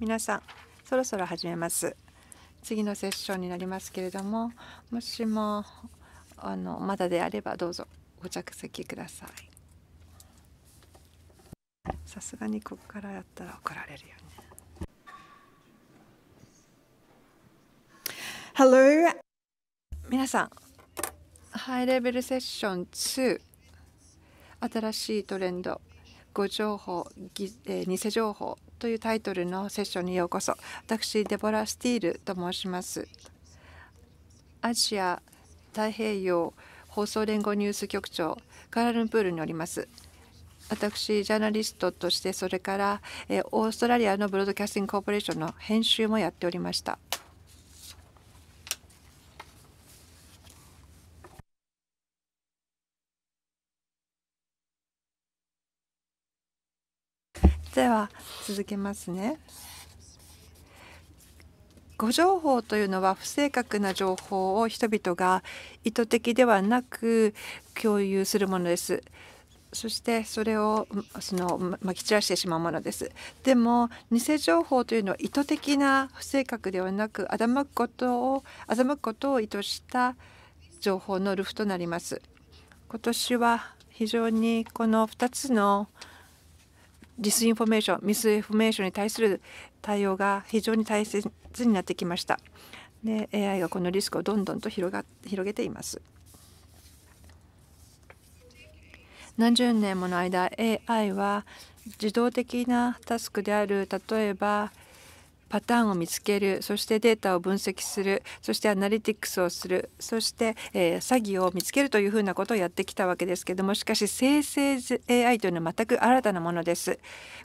皆さんそろそろ始めます次のセッションになりますけれどももしもあのまだであればどうぞご着席くださいさすがにここからやったら怒られるよね Hello 皆さんハイレベルセッション2新しいトレンドご情報、えー、偽情報というタイトルのセッションにようこそ私デボラ・スティールと申しますアジア太平洋放送連合ニュース局長カラルンプールにおります私ジャーナリストとしてそれからオーストラリアのブロードキャスティングコーポレーションの編集もやっておりましたでは続けますね。誤情報というのは不正確な情報を人々が意図的ではなく共有するものです。そしてそれをそのまき散らしてしまうものです。でも偽情報というのは意図的な不正確ではなく欺くことを欺くことを意図した情報のルフとなります。今年は非常にこの2つのディスインフォメーションミスインフォメーションに対する対応が非常に大切になってきました。で AI がこのリスクをどんどんと広が広げています。何十年もの間 AI は自動的なタスクである例えばパターンを見つけるそしてデータを分析するそしてアナリティクスをするそして、えー、詐欺を見つけるというふうなことをやってきたわけですけどもしかし生成 AI というのは全く新たなものです。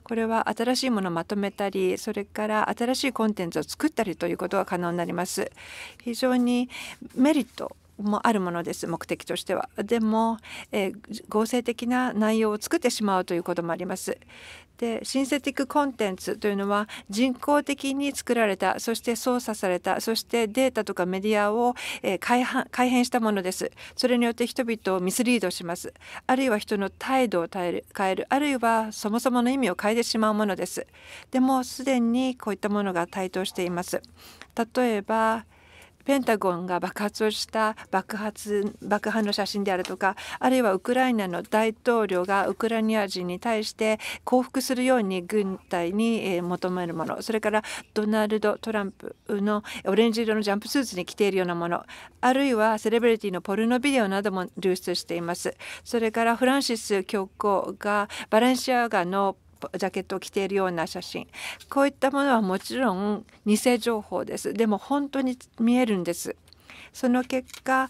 これは新しいものをまとめたりそれから新しいコンテンツを作ったりということが可能になります。非常にメリットもあるものです目的としては。でも、えー、合成的な内容を作ってしまうということもあります。でシンセティックコンテンツというのは人工的に作られたそして操作されたそしてデータとかメディアを、えー、改改変したものです。それによって人々をミスリードします。あるいは人の態度を変える変えるあるいはそもそもの意味を変えてしまうものです。でもすでにこういったものが台頭しています。例えばペンタゴンが爆発をした爆発爆破の写真であるとかあるいはウクライナの大統領がウクライナ人に対して降伏するように軍隊に求めるものそれからドナルド・トランプのオレンジ色のジャンプスーツに着ているようなものあるいはセレブリティのポルノビデオなども流出していますそれからフランシス教皇がバレンシアガのジャケットを着ているような写真こういったものはもちろん偽情報ですでも本当に見えるんですその結果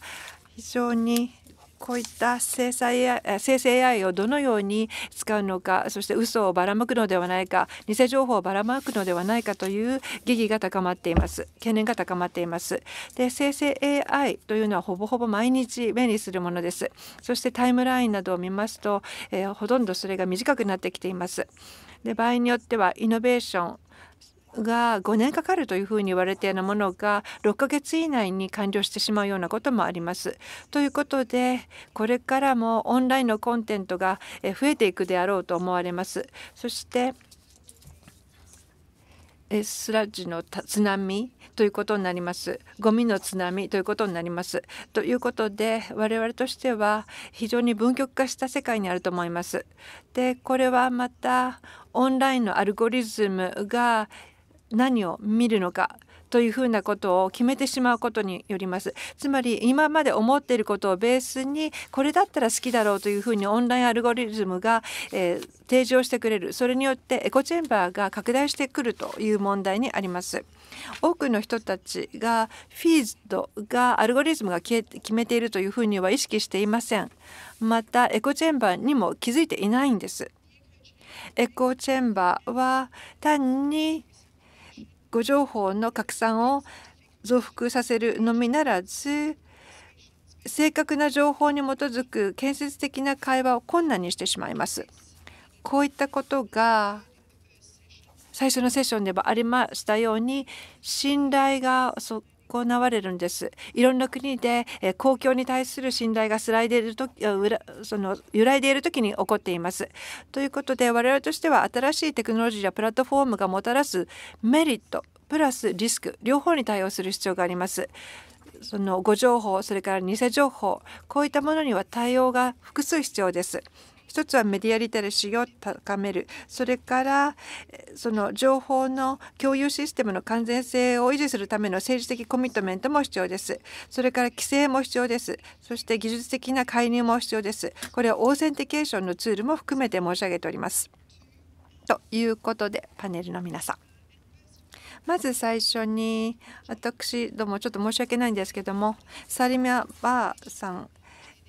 非常にこういった制裁や生成 AI をどのように使うのかそして嘘をばらまくのではないか偽情報をばらまくのではないかという疑義が高まっています懸念が高まっていますで生成 AI というのはほぼほぼ毎日目にするものですそしてタイムラインなどを見ますと、えー、ほとんどそれが短くなってきていますで場合によってはイノベーションが5年かかるというふうに言われているものが6ヶ月以内に完了してしまうようなこともあります。ということでこれからもオンラインのコンテンツが増えていくであろうと思われます。そしてスラッジの津波ということになりますゴミの津波ということになりますということで我々としては非常に分極化した世界にあると思いますでこれはまたオンラインのアルゴリズムが何を見るのかというふうなことを決めてしまうことによりますつまり今まで思っていることをベースにこれだったら好きだろうというふうにオンラインアルゴリズムが、えー、提示をしてくれるそれによってエコチェンバーが拡大してくるという問題にあります多くの人たちがフィードがアルゴリズムが決めているというふうには意識していませんまたエコチェンバーにも気づいていないんですエコチェンバーは単に誤情報の拡散を増幅させるのみならず正確な情報に基づく建設的な会話を困難にしてしまいます。こういったことが最初のセッションでもありましたように信頼が行われるんですいろんな国で公共に対する信頼が揺らいでいるとその揺らいでいる時に起こっていますということで我々としては新しいテクノロジーやプラットフォームがもたらすメリットプラスリスク両方に対応する必要がありますその誤情報それから偽情報こういったものには対応が複数必要です一つはメディアリテラシーを高めるそれからその情報の共有システムの完全性を維持するための政治的コミットメントも必要ですそれから規制も必要ですそして技術的な介入も必要ですこれはオーセンティケーションのツールも含めて申し上げておりますということでパネルの皆さんまず最初に私どもちょっと申し訳ないんですけどもサリミャ・バーさん、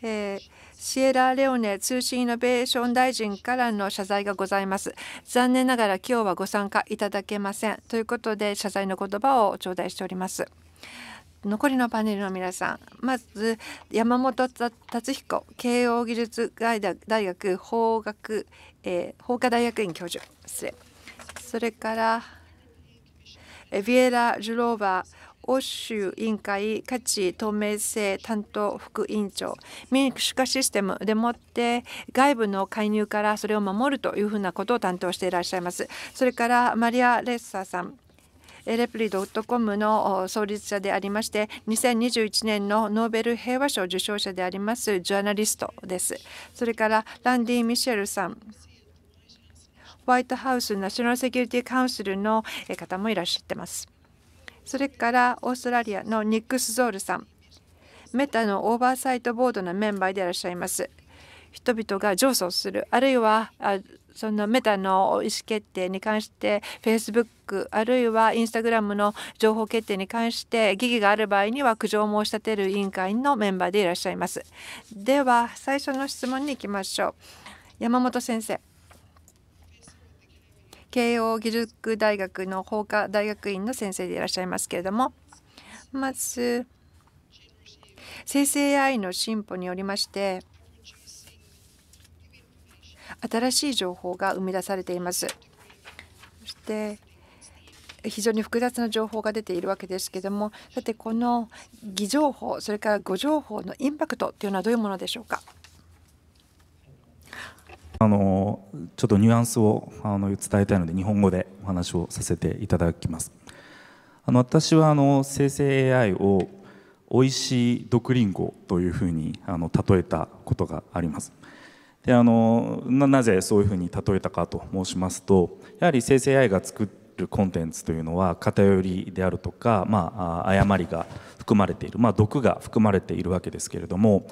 えーシエラレオネ通信イノベーション大臣からの謝罪がございます。残念ながら今日はご参加いただけません。ということで謝罪の言葉を頂戴しております。残りのパネルの皆さんまず山本達彦慶応義塾大学法学、えー、法科大学院教授失礼それからビエラ・ジュローバー欧州委員会価値透明性担当副委員長民主化システムでもって外部の介入からそれを守るというふうなことを担当していらっしゃいますそれからマリア・レッサーさんレプリドットコムの創立者でありまして2021年のノーベル平和賞受賞者でありますジャーナリストですそれからランディ・ミシェルさんホワイトハウスナショナルセキュリティカウンセルの方もいらっしゃってます。それからオーストラリアのニックス・ゾールさんメタのオーバーサイトボードのメンバーでいらっしゃいます人々が上訴するあるいはそのメタの意思決定に関して Facebook あるいは Instagram の情報決定に関して疑義がある場合には苦情を申し立てる委員会のメンバーでいらっしゃいますでは最初の質問に行きましょう山本先生慶應義塾大学の法科大学院の先生でいらっしゃいますけれどもまず生成 AI の進歩によりまして新しい情報が生み出されています。そして非常に複雑な情報が出ているわけですけどもさてこの偽情報それから誤情報のインパクトというのはどういうものでしょうか。あのちょっとニュアンスをあの伝えたいので日本語でお話をさせていただきますあの私はあの生成 AI をおいしい毒リンゴというふうにあの例えたことがありますであのなぜそういうふうに例えたかと申しますとやはり生成 AI が作るコンテンツというのは偏りであるとか、まあ、誤りが含まれている、まあ、毒が含まれているわけですけれども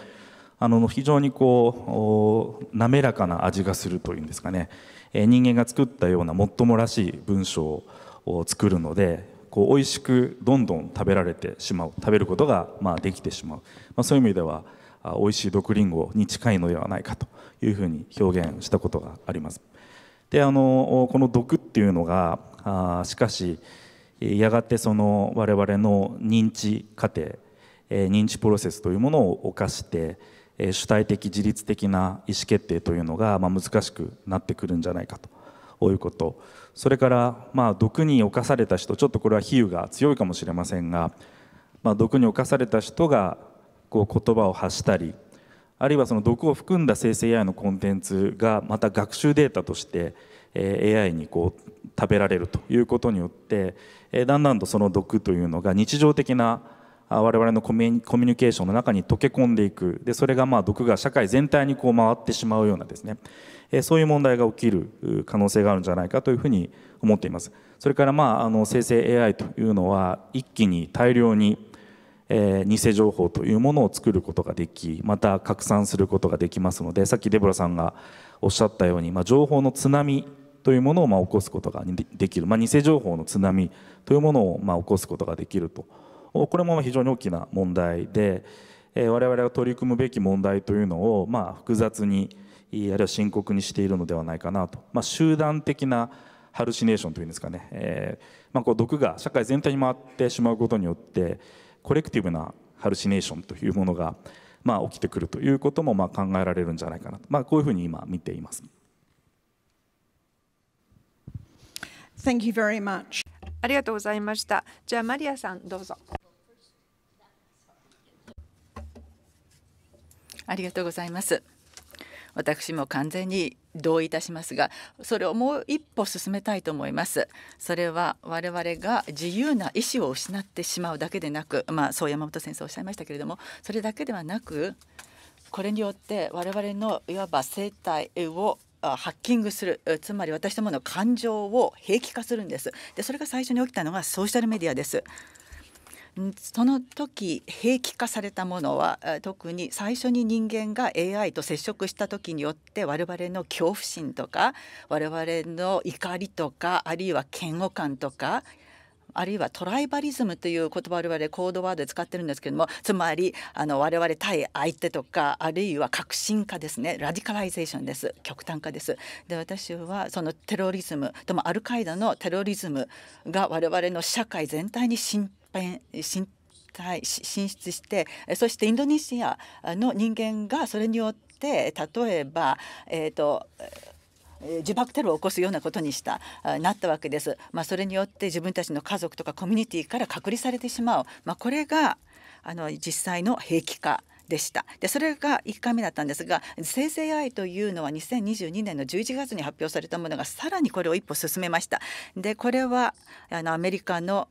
あの非常にこう滑らかな味がするというんですかね、え人間が作ったようなもっともらしい文章を作るのでこう美味しくどんどん食べられてしまう食べることがまできてしまう、まあ、そういう意味では美味しい毒リンゴに近いのではないかというふうに表現したことがあります。であのこの毒っていうのがあしかしやがてその我々の認知過程認知プロセスというものを犯して主体的自律的な意思決定というのが、まあ、難しくなってくるんじゃないかということそれからまあ毒に侵された人ちょっとこれは比喩が強いかもしれませんが、まあ、毒に侵された人がこう言葉を発したりあるいはその毒を含んだ生成 AI のコンテンツがまた学習データとして AI にこう食べられるということによってだんだんとその毒というのが日常的な我々のコミュニケーションの中に溶け込んでいくでそれがまあ毒が社会全体にこう回ってしまうようなですねそういう問題が起きる可能性があるんじゃないかというふうに思っていますそれからまああの生成 AI というのは一気に大量にえ偽情報というものを作ることができまた拡散することができますのでさっきデブラさんがおっしゃったように、ま情報の津波というものをま起こすことができる、まあ、偽情報の津波というものをま起こすことができると。これも非常に大きな問題で、え我々が取り組むべき問題というのを、ま複雑にあるいは深刻にしているのではないかなと、ま集団的なハルシネーションというんですかね、えまこう毒が社会全体に回ってしまうことによってコレクティブなハルシネーションというものが、ま起きてくるということもま考えられるんじゃないかなと、まこういうふうに今見ています。Thank you very much. ありがとうございました。じゃあマリアさんどうぞ。ありがとうございます。私も完全に同意いたしますがそれをもう一歩進めたいと思いますそれは我々が自由な意思を失ってしまうだけでなくまあそう山本先生おっしゃいましたけれどもそれだけではなくこれによって我々のいわば生態をハッキングするつまり私どもの感情を平気化するんですでそれが最初に起きたのがソーシャルメディアですその時兵器化されたものは特に最初に人間が AI と接触した時によって我々の恐怖心とか我々の怒りとかあるいは嫌悪感とかあるいはトライバリズムという言葉を我々コードワードで使ってるんですけどもつまりあの我々対相手とかあるいは革新化ですねラディカライゼーションです極端化ですで私はそのテロリズムともアルカイダのテロリズムが我々の社会全体に浸透ン深進出してそしてインドネシアの人間がそれによって例えば、えーと自爆テロを起こすようなことにしたなったわけです。まあ、それによって自分たちの家族とかコミュニティから隔離されてしまう、まあ、これがあの実際の兵器化。でしたでそれが1回目だったんですが生成 AI というのは2022年の11月に発表されたものがさらにこれを一歩進めました。でこれはあのアメリカの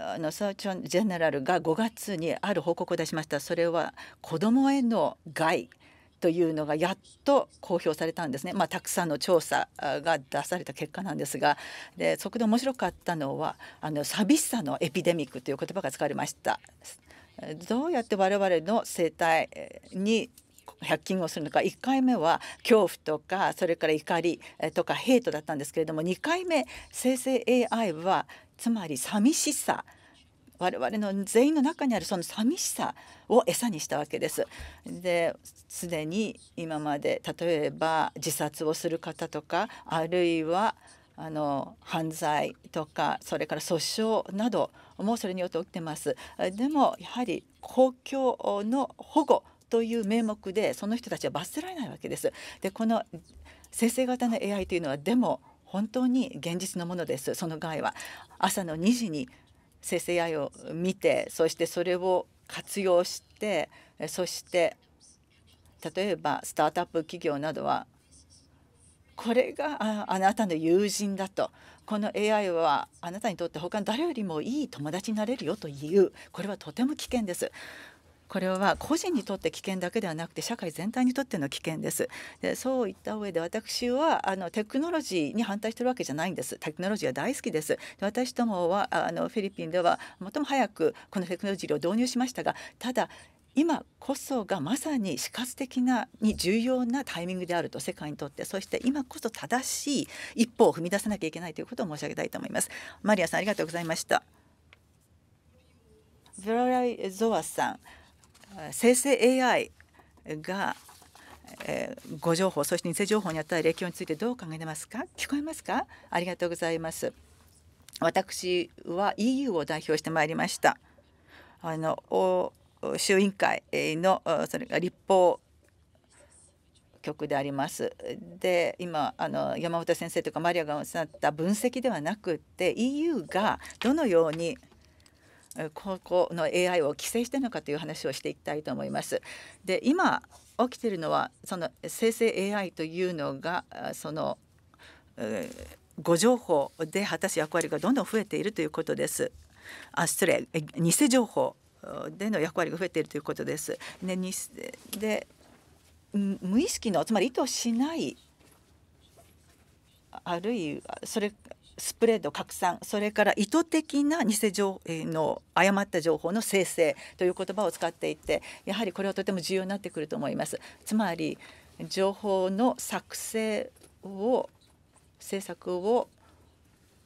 あのサーチョンジェネラルが5月にある報告を出しましたそれは子どもへの害というのがやっと公表されたんですね、まあ、たくさんの調査が出された結果なんですがでそこで面白かったのはあの寂しさのエピデミックという言葉が使われました。どうやって我々の生態に100均をするのか1回目は恐怖とかそれから怒りとかヘイトだったんですけれども2回目生成 AI はつまり寂しさ我々の全員の中にあるその寂しさを餌にしたわけです。ですでに今まで例えば自殺をする方とかあるいはあの犯罪とかそれから訴訟などもそれによって起きてます。でもやはり公共の保護という名目でその人たちは罰せられないわけです。でこの生成型の AI というのはでも本当に現実のものですその害は朝の2時に生成 AI を見てそしてそれを活用してそして例えばスタートアップ企業などはこれがあなたの友人だとこの AI はあなたにとって他の誰よりもいい友達になれるよというこれはとても危険ですこれは個人にとって危険だけではなくて社会全体にとっての危険です。でそういった上で私はあのテクノロジーに反対してるわけじゃないんです。テクノロジーは大好きです。で私どもはあのフィリピンでは最も早くこのテクノロジーを導入しましたがただ今こそがまさに死活的なに重要なタイミングであると世界にとってそして今こそ正しい一歩を踏み出さなきゃいけないということを申し上げたいと思います。マリアさんありがとうございました。ロライゾワさん生成 AI が、えー、誤情報そして偽情報にあたる影響についてどう考えますか聞こえますかありがとうございます私は EU を代表してまいりましたあの衆委員会のそれが立法局であります。で今あの山本先生とかマリアがおっしゃった分析ではなくって EU がどのように高校の AI を規制してるのかという話をしていきたいと思います。で今起きているのはその生成 AI というのがその、えー、誤情報で果たす役割がどんどん増えているということです。あ失礼偽情報での役割が増えているということです。でで無意識のつまり意図しないあるいはそれスプレッド拡散それから意図的な偽情の誤った情報の生成という言葉を使っていてやはりこれはとても重要になってくると思います。つまり情報の作成を政策を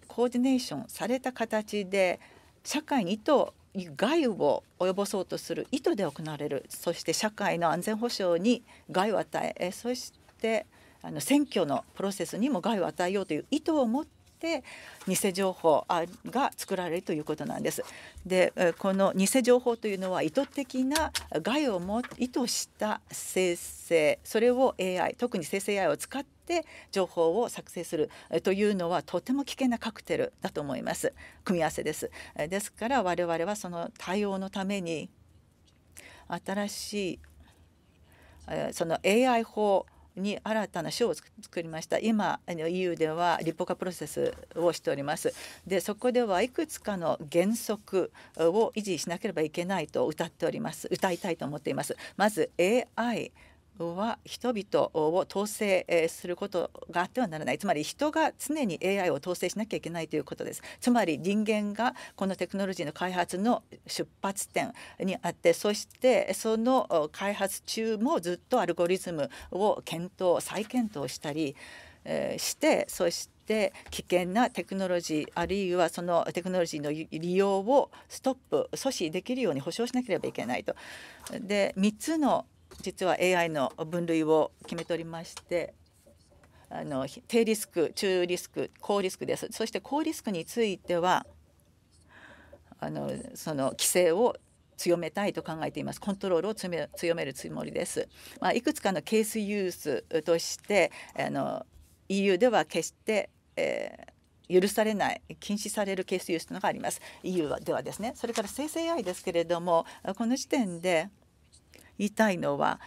コーディネーションされた形で社会に意図害を及ぼそうとする意図で行われるそして社会の安全保障に害を与えそしてあの選挙のプロセスにも害を与えようという意図を持っして偽情報が作られるということなんです。でこの偽情報というのは意図的な害をも意図した生成それを AI 特に生成 AI を使って情報を作成するというのはとても危険なカクテルだと思います組み合わせですですから我々はその対応のために新しいその AI 法に新たな賞を作りました今あの EU では立法化プロセスをしておりますでそこではいくつかの原則を維持しなければいけないと歌っております歌いたいと思っていますまず AI は人々を統制することがあってはならないつまり人が常に AI を統制しなきゃいけないということですつまり人間がこのテクノロジーの開発の出発点にあってそしてその開発中もずっとアルゴリズムを検討再検討したりしてそして危険なテクノロジーあるいはそのテクノロジーの利用をストップ阻止できるように保証しなければいけないと。で3つの実は AI の分類を決めておりましてあの低リスク中リスク高リスクですそして高リスクについてはあのその規制を強めたいと考えていますコントロールを強めるつもりです、まあ、いくつかのケースユースとしてあの EU では決して、えー、許されない禁止されるケースユースというのがあります EU ではですねそれから生成 AI ですけれどもこの時点で言いたいのは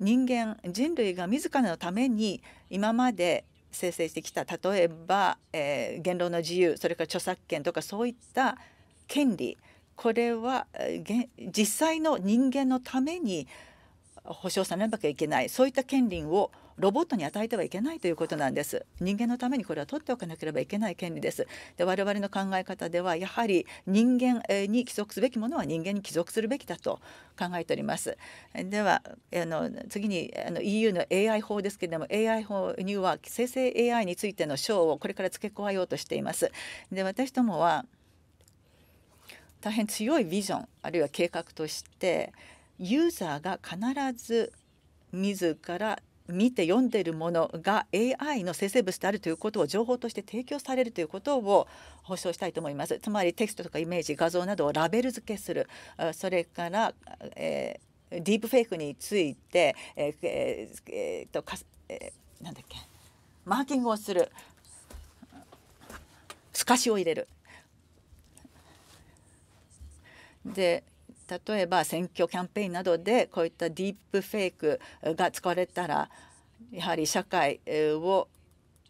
人間人類が自らのために今まで生成してきた例えば、えー、言論の自由それから著作権とかそういった権利これは実際の人間のために保障されなきゃいけないそういった権利をロボットに与えてはいけないということなんです人間のためにこれは取っておかなければいけない権利ですで我々の考え方ではやはり人間に帰属すべきものは人間に帰属するべきだと考えておりますではあの次にあの EU の AI 法ですけれども AI 法には生成 AI についての章をこれから付け加えようとしていますで私どもは大変強いビジョンあるいは計画としてユーザーが必ず自ら見て読んでいるものが AI の生成物であるということを情報として提供されるということを保証したいと思います。つまりテキストとかイメージ画像などをラベル付けするそれから、えー、ディープフェイクについて、えーえーえとか、えー、なんだっけマーキングをする透かしを入れる。で例えば選挙キャンペーンなどでこういったディープフェイクが使われたらやはり社会を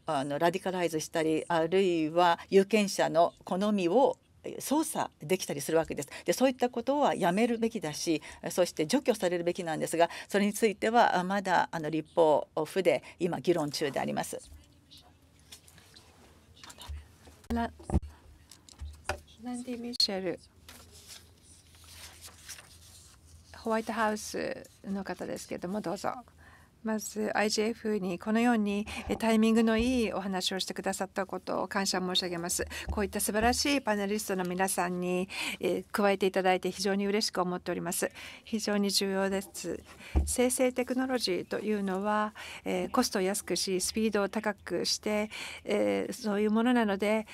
あのラディカライズしたりあるいは有権者の好みを操作できたりするわけです。でそういったことはやめるべきだしそして除去されるべきなんですがそれについてはまだあの立法府で今議論中であります。ランディ・ミシェルホワイトハウスの方ですけどもどうぞ。まず IGF にこのようにタイミングのいいお話をしてくださったことを感謝申し上げます。こういった素晴らしいパネリストの皆さんに加えていただいて非常に嬉しく思っております。非常に重要です。生成テクノロジーというのはコストを安くしスピードを高くしてそういうものなので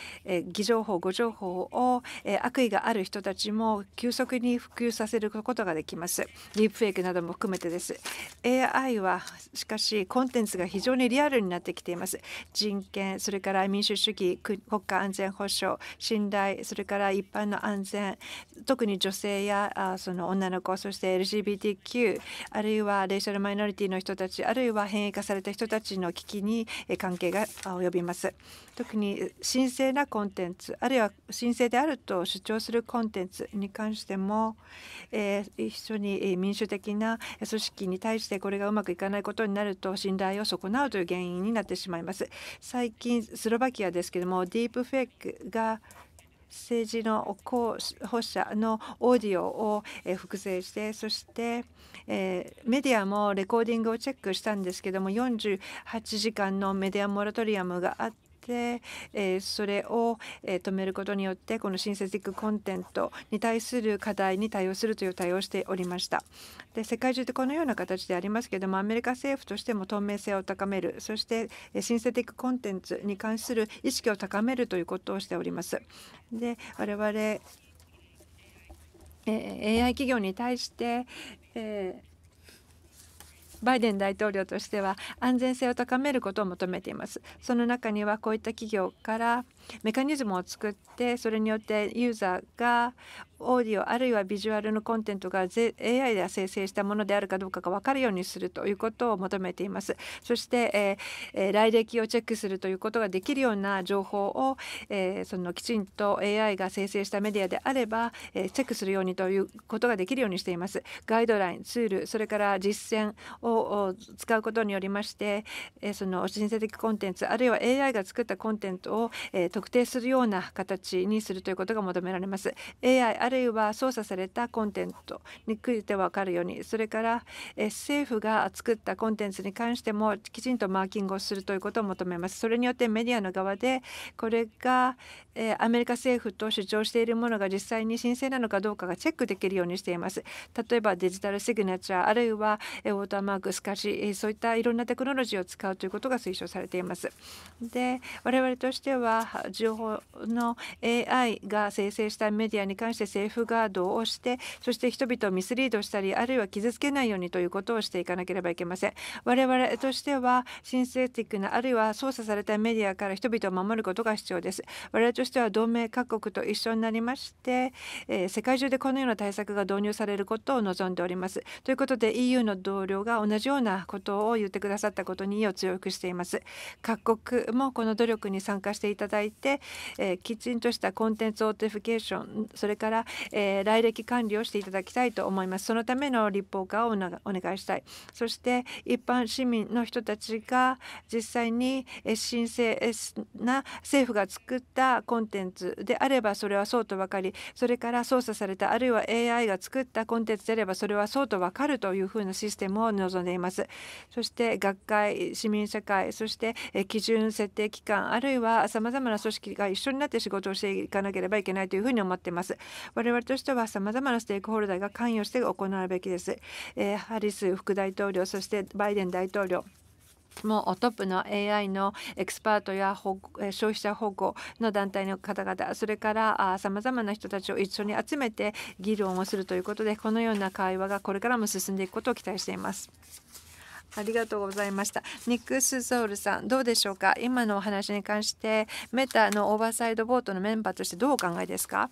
偽情報誤情報を悪意がある人たちも急速に普及させることができます。ディープフェイクなども含めてです。AI はしかしコンテンツが非常にリアルになってきています人権それから民主主義国家安全保障信頼それから一般の安全特に女性やその女の子そして LGBTQ あるいはレーシャルマイノリティの人たちあるいは変異化された人たちの危機に関係が及びます特に神聖なコンテンツあるいは神聖であると主張するコンテンツに関しても、えー、に民主的な組織に対してこれがうまくいかないことことになると信頼を損なうという原因になってしまいます最近スロバキアですけどもディープフェイクが政治の候補者のオーディオを複製してそしてメディアもレコーディングをチェックしたんですけども48時間のメディアモラトリアムがあってて、えそれを、え止めることによってこのシンセティックコンテンツに対する課題に対応するという対応をしておりました。で世界中でこのような形でありますけどもアメリカ政府としても透明性を高めるそしてシンセティックコンテンツに関する意識を高めるということをしております。で我々 AI 企業に対して、えーバイデン大統領としては安全性を高めることを求めています。その中にはこういった企業からメカニズムを作ってそれによってユーザーがオーディオあるいはビジュアルのコンテンツが AI で生成したものであるかどうかが分かるようにするということを求めています。そして、えー、来歴をチェックするということができるような情報を、えー、そのきちんと AI が生成したメディアであれば、えー、チェックするようにということができるようにしています。ガイドライン、ツール、それから実践を使うことによりまして、えー、その人生的コンテンツあるいは AI が作ったコンテンツを、えー、特定するような形にするということが求められます AI あるいは操作されたコンテンツについて分かるようにそれから政府が作ったコンテンツに関してもきちんとマーキングをするということを求めますそれによってメディアの側でこれがアメリカ政府と主張しているものが実際に申請なのかどうかがチェックできるようにしています例えばデジタルシグネチャーあるいはウォーターマークスカシそういったいろんなテクノロジーを使うということが推奨されていますで我々としては情報の AI が生成したメディアに関してセーフガードをしてそして人々をミスリードしたりあるいは傷つけないようにということをしていかなければいけません我々としてはシンセティックなあるいは操作されたメディアから人々を守ることが必要です我々としては同盟各国と一緒になりまして、えー、世界中でこのような対策が導入されることを望んでおりますということで EU の同僚が同じようなことを言ってくださったことに意を強くしています各国もこの努力に参加していただいいて、えー、きちんとしたコンテンツオーティフィケーションそれから、えー、来歴管理をしていただきたいと思いますそのための立法化をお願いしたいそして一般市民の人たちが実際に申請な政府が作ったコンテンツであればそれはそうと分かりそれから操作されたあるいは AI が作ったコンテンツであればそれはそうと分かるというふうなシステムを望んでいますそして学会市民社会そして基準設定機関あるいはさまざまな組織が一緒になって仕事をしていかなければいけないというふうに思っています我々としては様々なステークホルダーが関与して行うべきです、えー、ハリス副大統領そしてバイデン大統領もうトップの AI のエキスパートや消費者保護の団体の方々それからさまざまな人たちを一緒に集めて議論をするということでこのような会話がこれからも進んでいくことを期待しています。ありがとうございましたニックスソウルさんどうでしょうか今のお話に関してメタのオーバーサイドボートのメンバーとしてどうお考えですか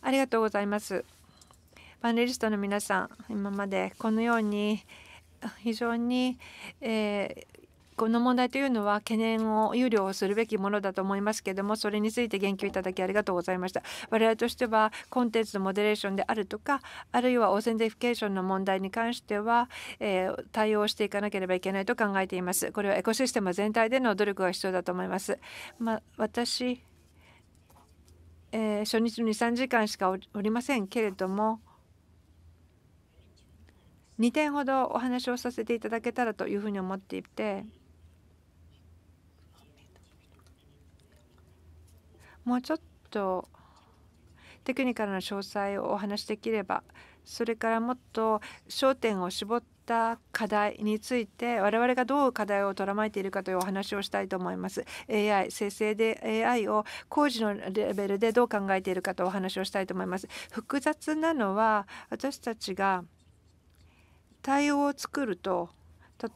ありがとうございますパネリストの皆さん今までこのように非常に、えー、この問題というのは懸念を憂慮をするべきものだと思いますけどもそれについて言及いただきありがとうございました我々としてはコンテンツのモデレーションであるとかあるいはオーセンティフィケーションの問題に関しては、えー、対応していかなければいけないと考えていますこれはエコシステム全体での努力が必要だと思います、まあ、私、えー、初日に3時間しかおりませんけれども2点ほどお話をさせていただけたらというふうに思っていてもうちょっとテクニカルな詳細をお話しできればそれからもっと焦点を絞った課題について我々がどう課題をとらまえているかというお話をしたいと思います AI 生成で AI を工事のレベルでどう考えているかとお話をしたいと思います複雑なのは私たちが対応を作ると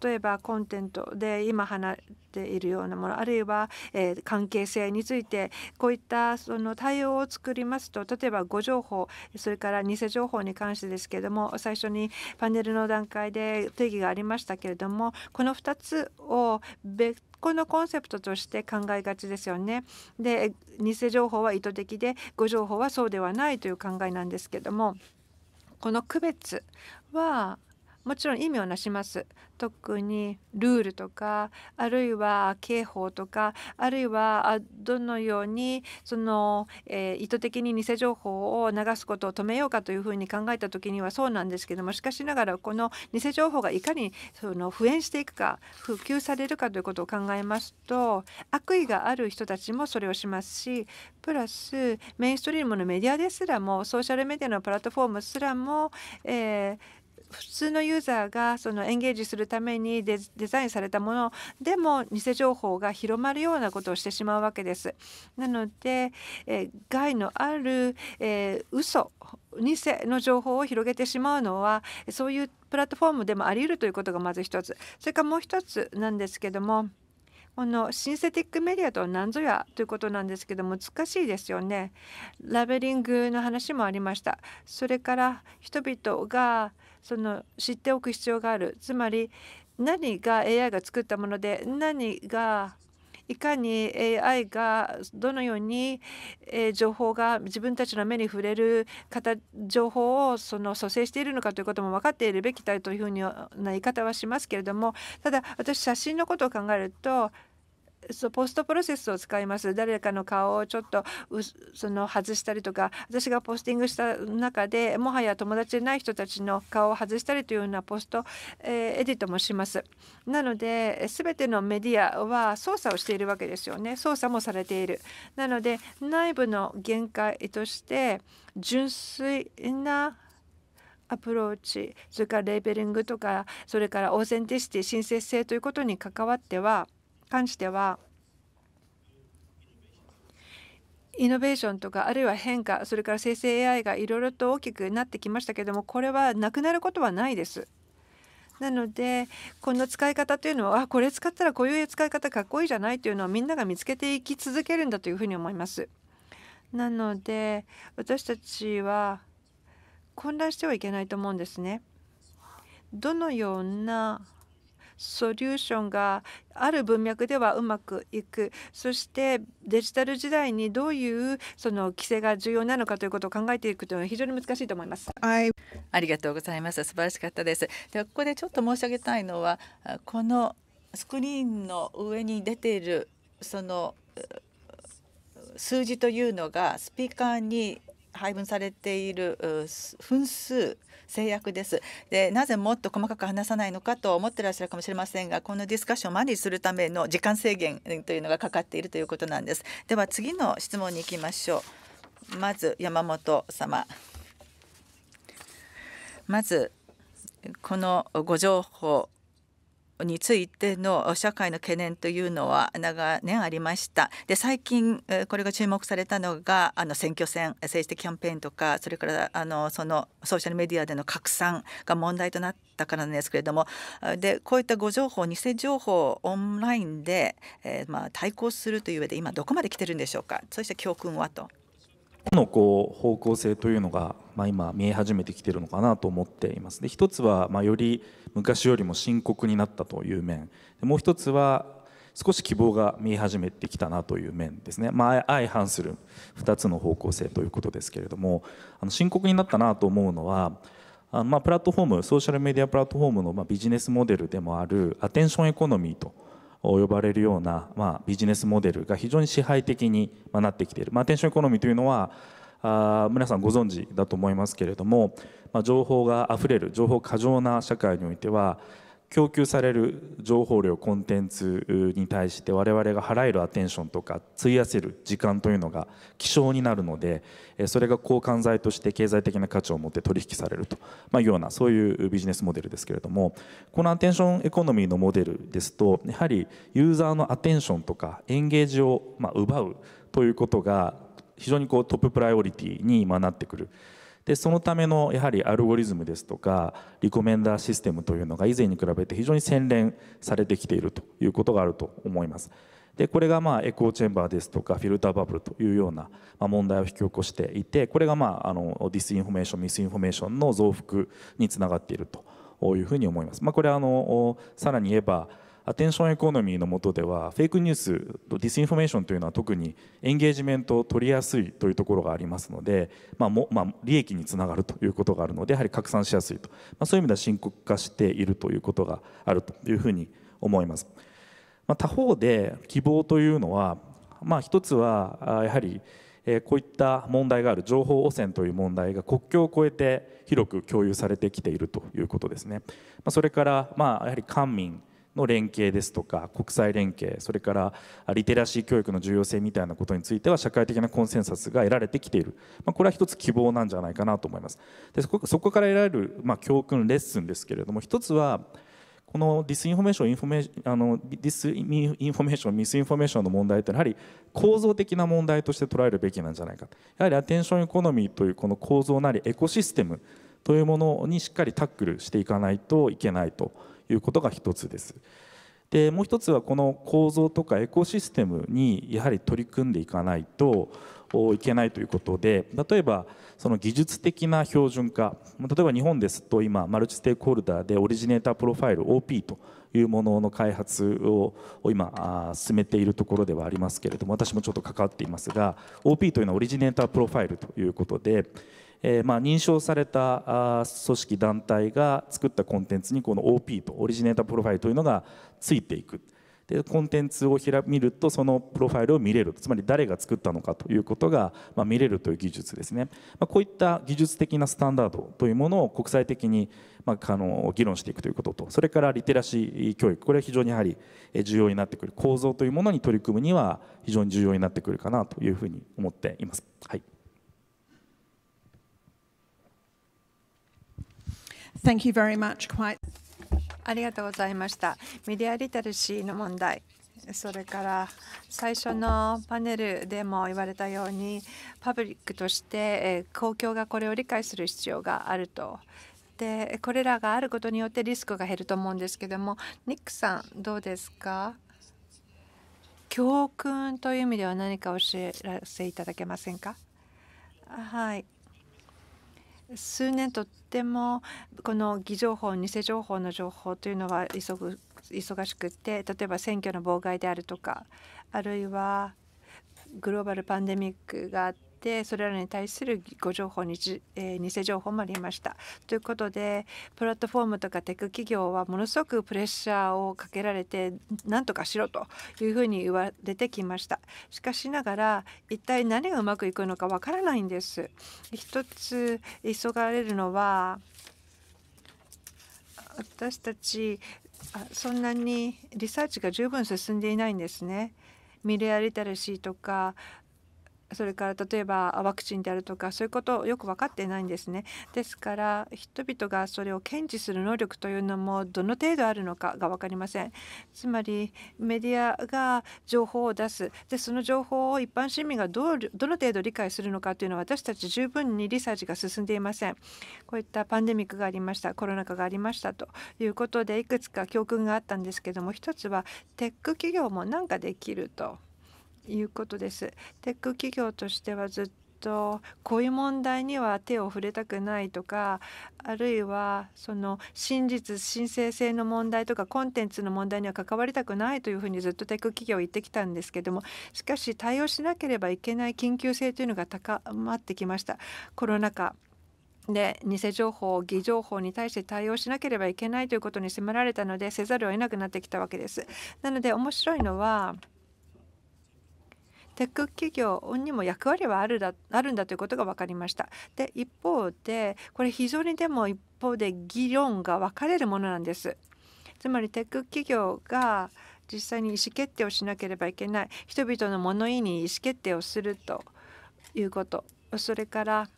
例えばコンテントで今話しているようなものあるいは、えー、関係性についてこういったその対応を作りますと例えば誤情報それから偽情報に関してですけれども最初にパネルの段階で定義がありましたけれどもこの2つを別このコンセプトとして考えがちですよね。で偽情報は意図的で誤情報はそうではないという考えなんですけどもこの区別はもちろん意味をなします特にルールとかあるいは刑法とかあるいはどのようにその、えー、意図的に偽情報を流すことを止めようかというふうに考えた時にはそうなんですけどもしかしながらこの偽情報がいかにその普遍していくか普及されるかということを考えますと悪意がある人たちもそれをしますしプラスメインストリームのメディアですらもソーシャルメディアのプラットフォームすらも、えー、普通のユーザーがそのエンゲージするためにデザインされたものでも偽情報が広まるようなことをしてしまうわけです。なので、え害のある、えー、嘘偽の情報を広げてしまうのはそういうプラットフォームでもあり得るということがまず一つそれからもう一つなんですけどもこのシンセティックメディアとは何ぞやということなんですけど難しいですよね。ラベリングの話もありました。それから人々がその知っておく必要があるつまり何が AI が作ったもので何がいかに AI がどのように情報が自分たちの目に触れる方情報をその蘇生しているのかということも分かっているべきだというふうな言い方はしますけれどもただ私写真のことを考えるとそうポストプロセスを使います誰かの顔をちょっとその外したりとか私がポスティングした中でもはや友達でない人たちの顔を外したりというようなポスト、えー、エディットもしますなので全てのメディアは操作をしているわけですよね操作もされているなので内部の限界として純粋なアプローチそれからレーベリングとかそれからオーセンティシティ申請性ということに関わっては関してはイノベーションとかあるいは変化それから生成 AI がいろいろと大きくなってきましたけどもこれはなくなることはないです。なのでこの使い方というのはあこれ使ったらこういう使い方かっこいいじゃないというのをみんなが見つけていき続けるんだというふうに思います。なので私たちは混乱してはいけないと思うんですね。どのようなソリューションがある文脈ではうまくいくそしてデジタル時代にどういうその規制が重要なのかということを考えていくというのは非常に難しいと思います。ありがとうございます素晴らしかったです。ではここでちょっと申し上げたいのはこのスクリーンの上に出ているその数字というのがスピーカーに配分されている分数制約ですでなぜもっと細かく話さないのかと思ってらっしゃるかもしれませんがこのディスカッションをマネージするための時間制限というのがかかっているということなんですでは次の質問に行きましょうまず山本様まずこのご情報についての社会の懸念というのは長年ありましたで最近これが注目されたのがあの選挙戦政治的キャンペーンとかそれからあのそのソーシャルメディアでの拡散が問題となったからなんですけれどもでこういった誤情報偽情報オンラインで、えー、まあ、対抗するという上で今どこまで来てるんでしょうかそして教訓はと。のこう方向性というのがまあ、今見え始めてきてるのかなと思っています。で一つは、まあ、より昔よりも深刻になったという面もう一つは少し希望が見え始めてきたなという面ですね、まあ、相反する2つの方向性ということですけれどもあの深刻になったなと思うのはあのまプラットフォームソーシャルメディアプラットフォームのまビジネスモデルでもあるアテンションエコノミーと呼ばれるような、まあ、ビジネスモデルが非常に支配的になってきている、まあ、アテンションエコノミーというのはあ皆さんご存知だと思いますけれども、まあ、情報があふれる情報過剰な社会においては供給される情報量コンテンツに対して我々が払えるアテンションとか費やせる時間というのが希少になるのでそれが交換剤として経済的な価値を持って取引されるというようなそういうビジネスモデルですけれどもこのアテンションエコノミーのモデルですとやはりユーザーのアテンションとかエンゲージをま奪うということが非常にこうトッププライオリティに今なってくる。でそのためのやはりアルゴリズムですとかリコメンダーシステムというのが以前に比べて非常に洗練されてきているということがあると思います。でこれがまあエコーチェンバーですとかフィルターバブルというような問題を引き起こしていてこれがまああのディスインフォメーションミスインフォメーションの増幅につながっているというふうに思います。まあ、これあのさらに言えばアテンションエコノミーの下ではフェイクニュースとディスインフォメーションというのは特にエンゲージメントを取りやすいというところがありますので、まあもまあ、利益につながるということがあるのでやはり拡散しやすいと、まあ、そういう意味では深刻化しているということがあるというふうに思います。まあ、他方で希望というのは、まあ、一つはやはりこういった問題がある情報汚染という問題が国境を越えて広く共有されてきているということですね。それからまあやはり官民の連携ですとか国際連携それからリテラシー教育の重要性みたいなことについては社会的なコンセンサスが得られてきている、まあ、これは一つ希望なんじゃないかなと思いますでそこそこから得られる、まあ、教訓レッスンですけれども一つはこのディスインフォメーションインフォメーあのディスインフォメーションミスインフォメーションの問題ってやはり構造的な問題として捉えるべきなんじゃないかやはりアテンションエコノミーというこの構造なりエコシステムというものにしっかりタックルしていかないといけないと。いうことが一つです。でもう一つはこの構造とかエコシステムにやはり取り組んでいかないといけないということで例えばその技術的な標準化例えば日本ですと今マルチステークホルダーでオリジネータープロファイル OP というものの開発を今進めているところではありますけれども私もちょっと関わっていますが OP というのはオリジネータープロファイルということでえー、まあ、認証された組織団体が作ったコンテンツにこの OP とオリジネータープロファイルというのがついていくでコンテンツを見るとそのプロファイルを見れるつまり誰が作ったのかということが、まあ、見れるという技術ですね、まあ、こういった技術的なスタンダードというものを国際的に、まあ、あの議論していくということとそれからリテラシー教育これは非常にやはり重要になってくる構造というものに取り組むには非常に重要になってくるかなというふうに思っています。はい Thank you very much. Quite. ありがとうございました。メディアリテラシーの問題。それから最初のパネルでも言われたようにパブリックとして公共がこれを理解する必要があると。でこれらがあることによってリスクが減ると思うんですけどもニックさんどうですか教訓という意味では何か教えらせいただけませんかはい数年とってもこの偽情報偽情報の情報というのは急ぐ忙しくて例えば選挙の妨害であるとかあるいはグローバルパンデミックがあってしてそれらに対する誤情報に、えー、偽情報もありました。ということでプラットフォームとかテック企業はものすごくプレッシャーをかけられて何とかしろというふうに言われてきました。しかしながら一体何がうまくいくのかわからないんです。一つ急がれるのは私たちそんなにリサーチが十分進んでいないんですね。ミレアリタルシーとかそれから例えばワクチンであるとかそういうことをよく分かってないんですね。ですから人々がそれを検知する能力というのもどの程度あるのかが分かりません。つまりメディアが情報を出すでその情報を一般市民がどうどの程度理解するのかというのは私たち十分にリサーチが進んでいません。こういったパンデミックがありましたコロナ禍がありましたということでいくつか教訓があったんですけども一つはテック企業も何かできると。いうことです。テック企業としてはずっとこういう問題には手を触れたくないとかあるいはその真実申請性の問題とかコンテンツの問題には関わりたくないというふうにずっとテック企業は言ってきたんですけどもしかし対応しなければいけない緊急性というのが高まってきました。コロナ禍で偽情報偽情報に対して対応しなければいけないということに迫られたのでせざるを得なくなってきたわけです。なので面白いのはテック企業にも役割はあるだあるんだということが分かりました。で一方でこれ非常にでも一方で議論が分かれるものなんです。つまりテック企業が実際に意思決定をしなければいけない人々の物言いに意思決定をするということそれから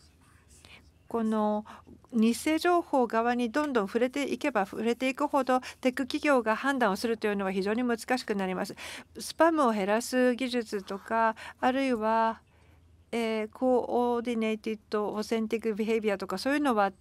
この偽情報側にどんどん触れていけば触れていくほどテック企業が判断をするというのは非常に難しくなります。スパムを減らす技術とかあるいは、えー、コーディネイティッド・オセンティック・ビヘイビアとかそういうのは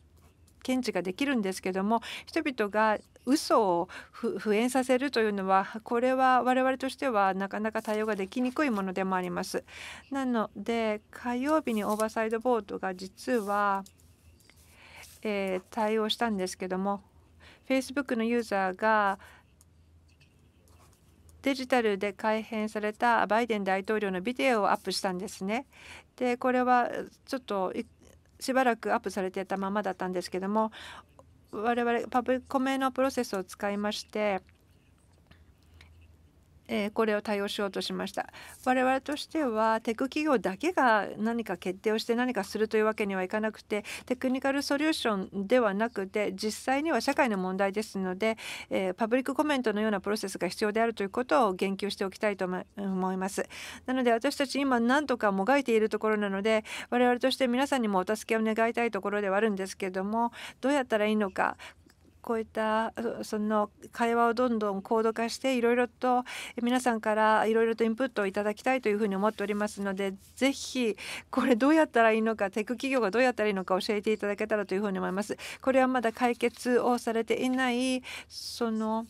検知ができるんですけども人々が嘘を不演させるというのはこれは我々としてはなかなか対応ができにくいものでもあります。なので火曜日にオーバーサイドボードが実はえー、対応したんですけども Facebook のユーザーがデジタルで改変されたバイデン大統領のビデオをアップしたんですね。でこれはちょっとしばらくアップされてたままだったんですけども我々パブコメのプロセスを使いましてえこれを対応しようとしました我々としてはテク企業だけが何か決定をして何かするというわけにはいかなくてテクニカルソリューションではなくて実際には社会の問題ですので、えパブリックコメントのようなプロセスが必要であるということを言及しておきたいと思いますなので私たち今何とかもがいているところなので我々として皆さんにもお助けを願いたいところではあるんですけどもどうやったらいいのかこういったその会話をどんどん高度化していろいろと皆さんからいろいろとインプットをいただきたいというふうに思っておりますのでぜひこれどうやったらいいのかテク企業がどうやったらいいのか教えていただけたらというふうに思います。これはまだ解決をされていないその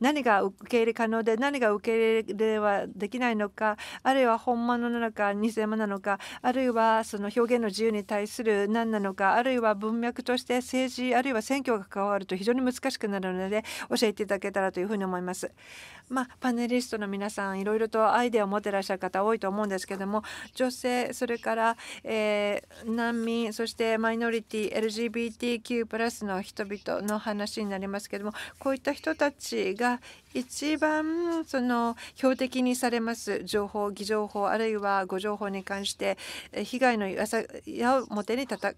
何が受け入れ可能で何が受け入れはできないのかあるいは本物なのか偽物なのかあるいはその表現の自由に対する何なのかあるいは文脈として政治あるいは選挙が関わると非常に難しくなるので教えていただけたらというふうに思います。まあ、パネリストの皆さんいろいろとアイデアを持ってらっしゃる方多いと思うんですけども女性それから、えー、難民そしてマイノリティ LGBTQ+ の人々の話になりますけどもこういった人たちが一番その標的にされます情報偽情報あるいは誤情報に関して被害の矢をもてに立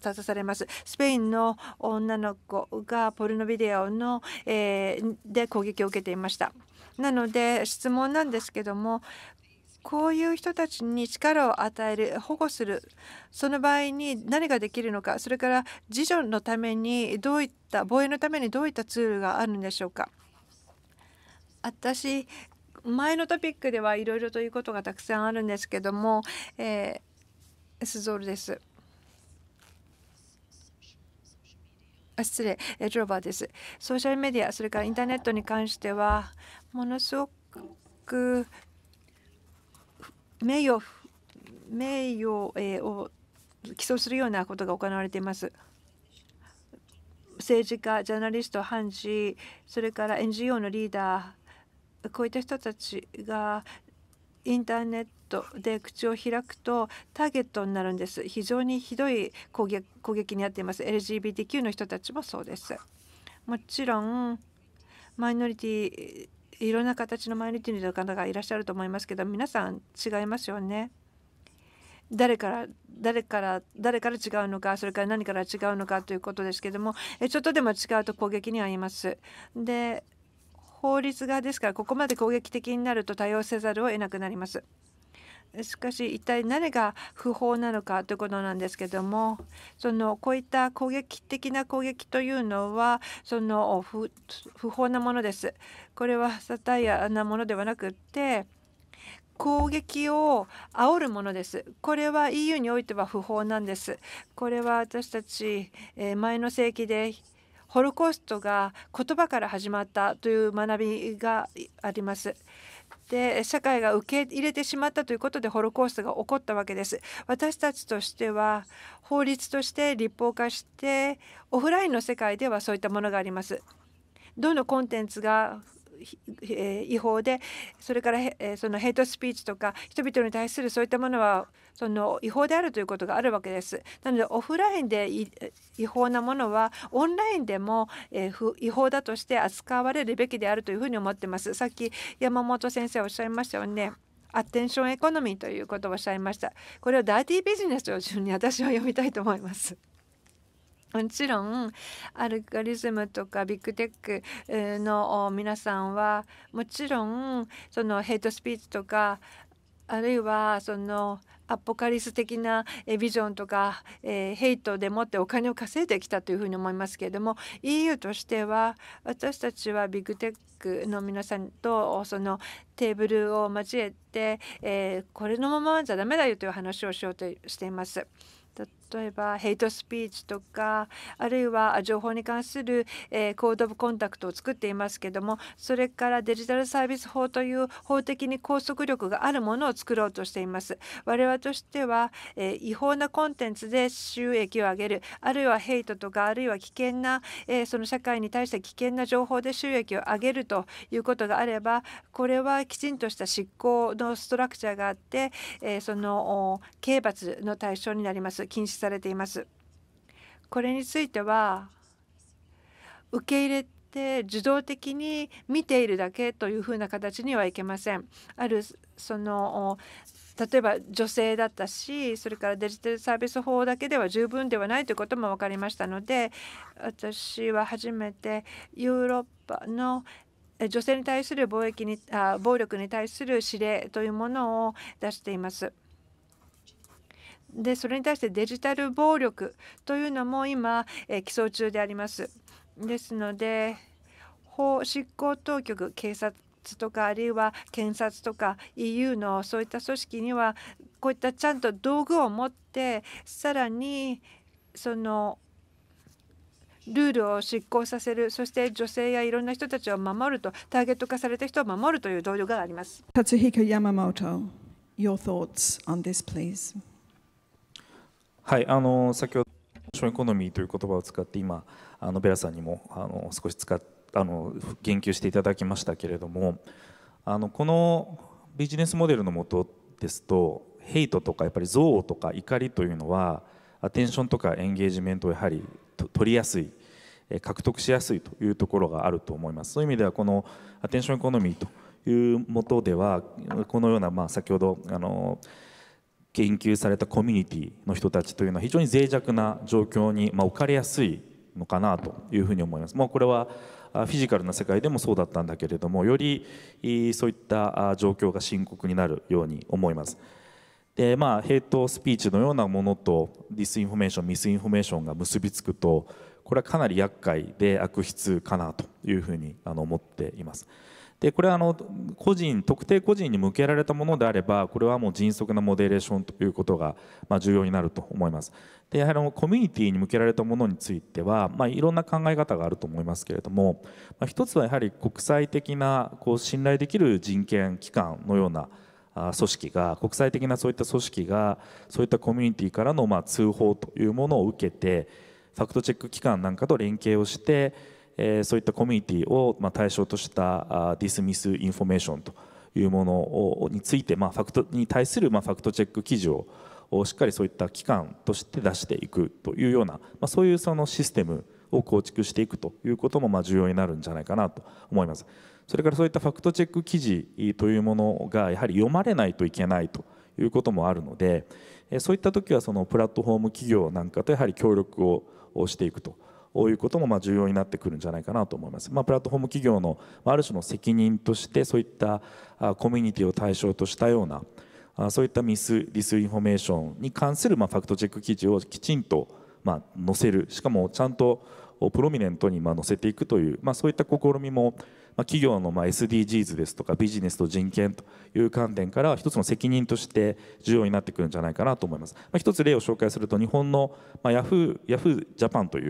たされますスペインの女の子がポルノビデオの、えー、で攻撃を受けていました。なので質問なんですけどもこういう人たちに力を与える保護するその場合に何ができるのかそれから自助のためにどういった防衛のためにどういったツールがあるんでしょうか私前のトピックではいろいろということがたくさんあるんですけども、えー、スゾールです。失礼、ジョーバーです。ソーシャルメディア、それからインターネットに関しては、ものすごく名誉名誉を起訴するようなことが行われています。政治家、ジャーナリスト、判事、それから NGO のリーダー、こういった人たちがインターネットで口を開くとターゲットになるんです。非常にひどい攻撃攻撃にあっています。LGBTQ の人たちもそうです。もちろんマイノリティいろんな形のマイノリティの方がいらっしゃると思いますけど皆さん違いますよね。誰から誰から誰から違うのかそれから何から違うのかということですけどもちょっとでも違うと攻撃に遭います。で法律がですからここまで攻撃的になると対応せざるを得なくなります。しかし一体何が不法なのかということなんですけどもそのこういった攻撃的な攻撃というのはその不法なものです。これはサタイアなものではなくて攻撃を煽るものです。これは EU においては不法なんです。これは私たち前の世紀でホロコーストが言葉から始まったという学びがあります。して社会が受け入れてしまったということでホロコーストが起こったわけです私たちとしては法律として立法化してオフラインの世界ではそういったものがありますどのコンテンツが違法でそれからそのヘイトスピーチとか人々に対するそういったものはその違法であるということがあるわけです。なのでオフラインで違法なものはオンラインでも違法だとして扱われるべきであるというふうに思ってます。さっき山本先生おっしゃいましたよね。アテンションエコノミーということをおっしゃいました。これをダーティービジネスを中心に私は読みたいと思います。もちろんアルゴリズムとかビッグテックの皆さんはもちろんそのヘイトスピーチとかあるいはそのアポカリス的なビジョンとか、えー、ヘイトでもってお金を稼いできたというふうに思いますけれども EU としては私たちはビッグテックの皆さんとそのテーブルを交えて、えー、これのままじゃダメだよという話をしようとしています。例えばヘイトスピーチとかあるいは情報に関する、えコード・オブ・コンタクトを作っていますけどもそれからデジタルサービス法という法的に拘束力があるものを作ろうとしています。我々としては、え違法なコンテンツで収益を上げるあるいはヘイトとかあるいは危険な、えその社会に対して危険な情報で収益を上げるということがあればこれはきちんとした執行のストラクチャーがあって、えその刑罰の対象になります。禁止されています。これについては受け入れて受動的に見ているだけというふうな形にはいけません。あるその例えば女性だったしそれからデジタルサービス法だけでは十分ではないということも分かりましたので私は初めてヨーロッパの女性に対する貿易にあ暴力に対する指令というものを出しています。でそれに対してデジタル暴力というのも今、え起訴中であります。ですので法執行当局警察とかあるいは検察とか EU のそういった組織にはこういったちゃんと道具を持ってさらにそのルールを執行させるそして女性やいろんな人たちを守るとターゲット化された人を守るという道僚があります。a t s u h i k o Yamamoto, your thoughts on this, please. はいあの先ほどショーエコノミーという言葉を使って今あのベラさんにもあの少し使っあの言及していただきましたけれどもあのこのビジネスモデルのもとですとヘイトとかやっぱり憎悪とか怒りというのはアテンションとかエンゲージメントをやはり取りやすい獲得しやすいというところがあると思いますそういう意味ではこのアテンションエコノミーというもとではこのようなまあ先ほどあの研究されたコミュニティの人たちというのは非常に脆弱な状況に、ま置かれやすいのかなというふうに思います。もうこれはフィジカルな世界でもそうだったんだけれどもよりそういった状況が深刻になるように思います。でまあヘイトスピーチのようなものとディスインフォメーションミスインフォメーションが結びつくとこれはかなり厄介で悪質かなというふうに思っています。でこれはあの個人特定個人に向けられたものであればこれはもう迅速なモデレーションということが、ま重要になると思いますでやはりコミュニティに向けられたものについては、まあ、いろんな考え方があると思いますけれども、まあ、一つはやはり国際的なこう信頼できる人権機関のような組織が国際的なそういった組織がそういったコミュニティからのま通報というものを受けてファクトチェック機関なんかと連携をしてえそういったコミュニティをま対象としたディスミスインフォメーションというものをについて、まあ、ファクトに対するまファクトチェック記事をしっかりそういった機関として出していくというような、まあ、そういうそのシステムを構築していくということもま重要になるんじゃないかなと思います。それからそういったファクトチェック記事というものがやはり読まれないといけないということもあるのでそういった時はそのプラットフォーム企業なんかとやはり協力をしていくと。いうこともま重要になってくるんじゃないかなと思います、まあ、プラットフォーム企業のある種の責任としてそういったコミュニティを対象としたようなそういったミスディスインフォメーションに関するまファクトチェック記事をきちんとま載せるしかもちゃんとプロミネントにま載せていくという、まあ、そういった試みもまあ、企業のまあ SDGs ですとかビジネスと人権という観点から一つの責任として重要になってくるんじゃないかなと思います、まあ、一つ例を紹介すると日本のまあヤフーヤフージャパンとい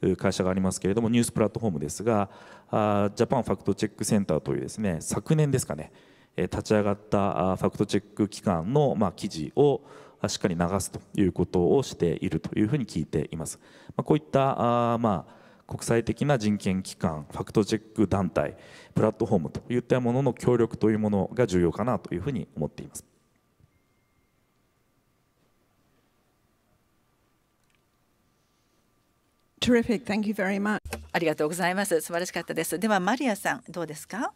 う会社がありますけれどもニュースプラットフォームですがあジャパンファクトチェックセンターというですね昨年ですかね立ち上がったファクトチェック機関のまあ記事をしっかり流すということをしているというふうに聞いています。まあ、こういったあまあ国際的な人権機関ファクトチェック団体プラットフォームといったものの協力というものが重要かなというふうに思っています。Terrific. Thank you very much. ありがとうございます。素晴らしかったです。では、マリアさん、どうですか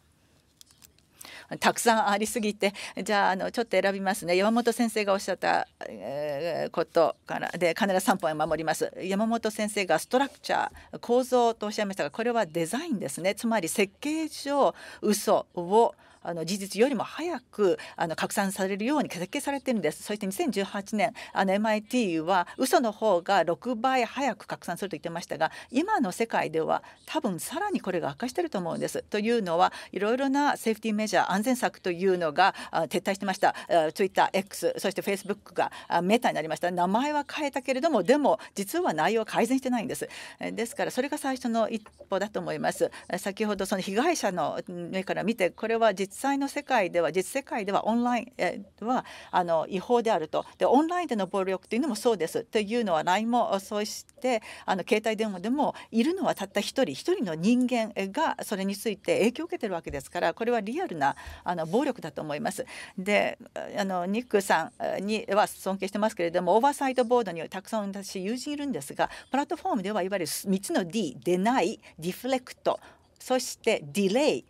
たくさんありすぎてじゃああのちょっと選びますね山本先生がおっしゃった、えー、ことからで必ず3本を守ります山本先生がストラクチャー構造とおっしゃいましたがこれはデザインですねつまり設計上嘘をあの事実よりも早くあの拡散されるように設計されてるんですそして2018年あの MIT は嘘の方が6倍早く拡散すると言ってましたが今の世界では多分さらにこれが悪化してると思うんですというのはいろいろなセーフティーメジャー安全策というのが撤退してました TwitterX そして Facebook がメタになりました名前は変えたけれどもでも実は内容は改善してないんですですからそれが最初の一歩だと思います先ほどその被害者の目から見てこれは実際の世界では実世界ではオンラインえはあの違法であるとでオンラインでの暴力というのもそうですというのは LINE もそうしてあの携帯電話でもいるのはたった一人一人の人間がそれについて影響を受けてるわけですからこれはリアルなあの暴力だと思います。であのニックさんには尊敬してますけれどもオーバーサイトボードにはたくさん私友人いるんですがプラットフォームではいわゆる3つの D でないディフレクトそしてディレイ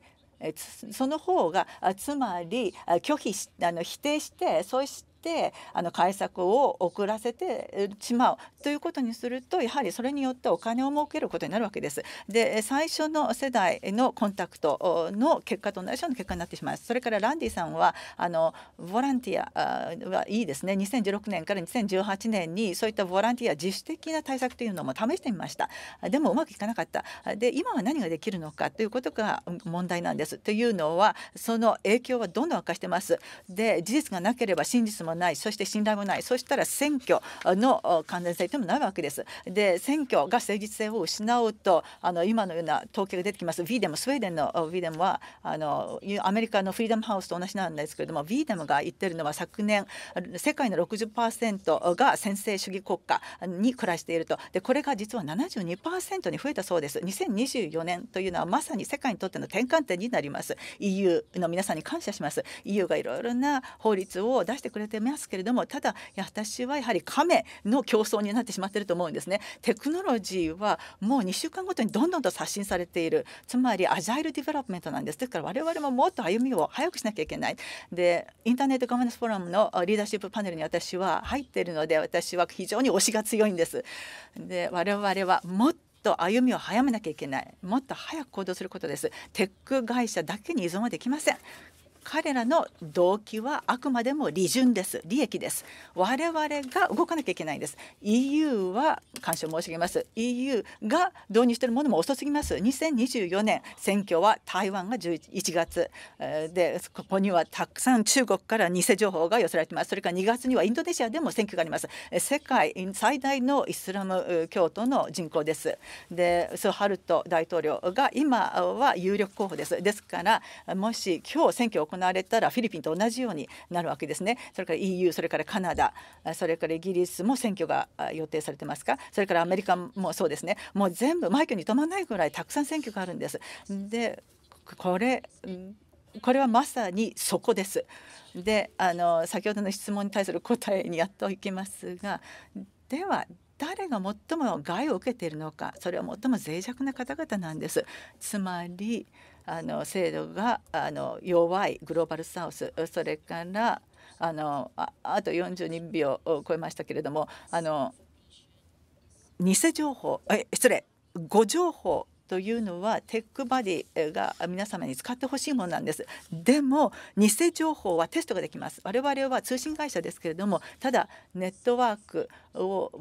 その方がつまり拒否しあの否定してそうしてしてあの開削を遅らせてしまうということにするとやはりそれによってお金を儲けることになるわけです。で最初の世代のコンタクトの結果と同じような結果になってしまいます。それからランディさんはあのボランティアはいいですね2016年から2018年にそういったボランティア自主的な対策というのも試してみました。でもうまくいかなかった。で今は何ができるのかということが問題なんです。というのはその影響はどんどん悪化してます。で事実がなければ真実もないそして信頼もないそしたら選挙の関連性でもないわけです。で選挙が誠実性を失うとあの今のような統計が出てきますウィーデムスウェーデンのウィーデムはあのアメリカのフリーダムハウスと同じなんですけれどもウィーデムが言ってるのは昨年世界の60%が専制主義国家に暮らしているとでこれが実は72%に増えたそうです。2024年というのはまさに世界にとっての転換点になります。EU の皆さんに感謝します。EU がいろいろな法律を出してくれてってますけれどもただ私はやはり亀の競争になってしまっていると思うんですね。テクノロジーはもう2週間ごとにどんどんと刷新されているつまりアジャイルディベロップメントなんですですから我々ももっと歩みを早くしなきゃいけないでインターネットガバナンスフォーラムのリーダーシップパネルに私は入っているので私は非常に推しが強いんです。で我々はもっと歩みを早めなきゃいけないもっと早く行動することですテック会社だけに依存はできません彼らの動機はあくまでも利潤です利益です我々が動かなきゃいけないんです EU は干渉申し上げます EU が導入しているものも遅すぎます2024年選挙は台湾が11月でここにはたくさん中国から偽情報が寄せられていますそれから2月にはインドネシアでも選挙があります世界最大のイスラム教徒の人口ですでスハルト大統領が今は有力候補ですですからもし今日選挙を行行われたらフィリピンと同じようになるわけですねそれから EU それからカナダそれからイギリスも選挙が予定されてますかそれからアメリカもそうですねもう全部マイクに止まらないぐらいたくさん選挙があるんです。でこれこれはまさにそこです。であの先ほどの質問に対する答えにやっといきますがでは誰が最も害を受けているのかそれは最も脆弱な方々なんです。つまりあの制度があの弱いグローバルサウスそれからあのあと42秒を超えましたけれどもあの偽情報え失礼誤情報というのはテックバディが皆様に使ってほしいものなんですでも偽情報はテストができます我々は通信会社ですけれどもただネットワークを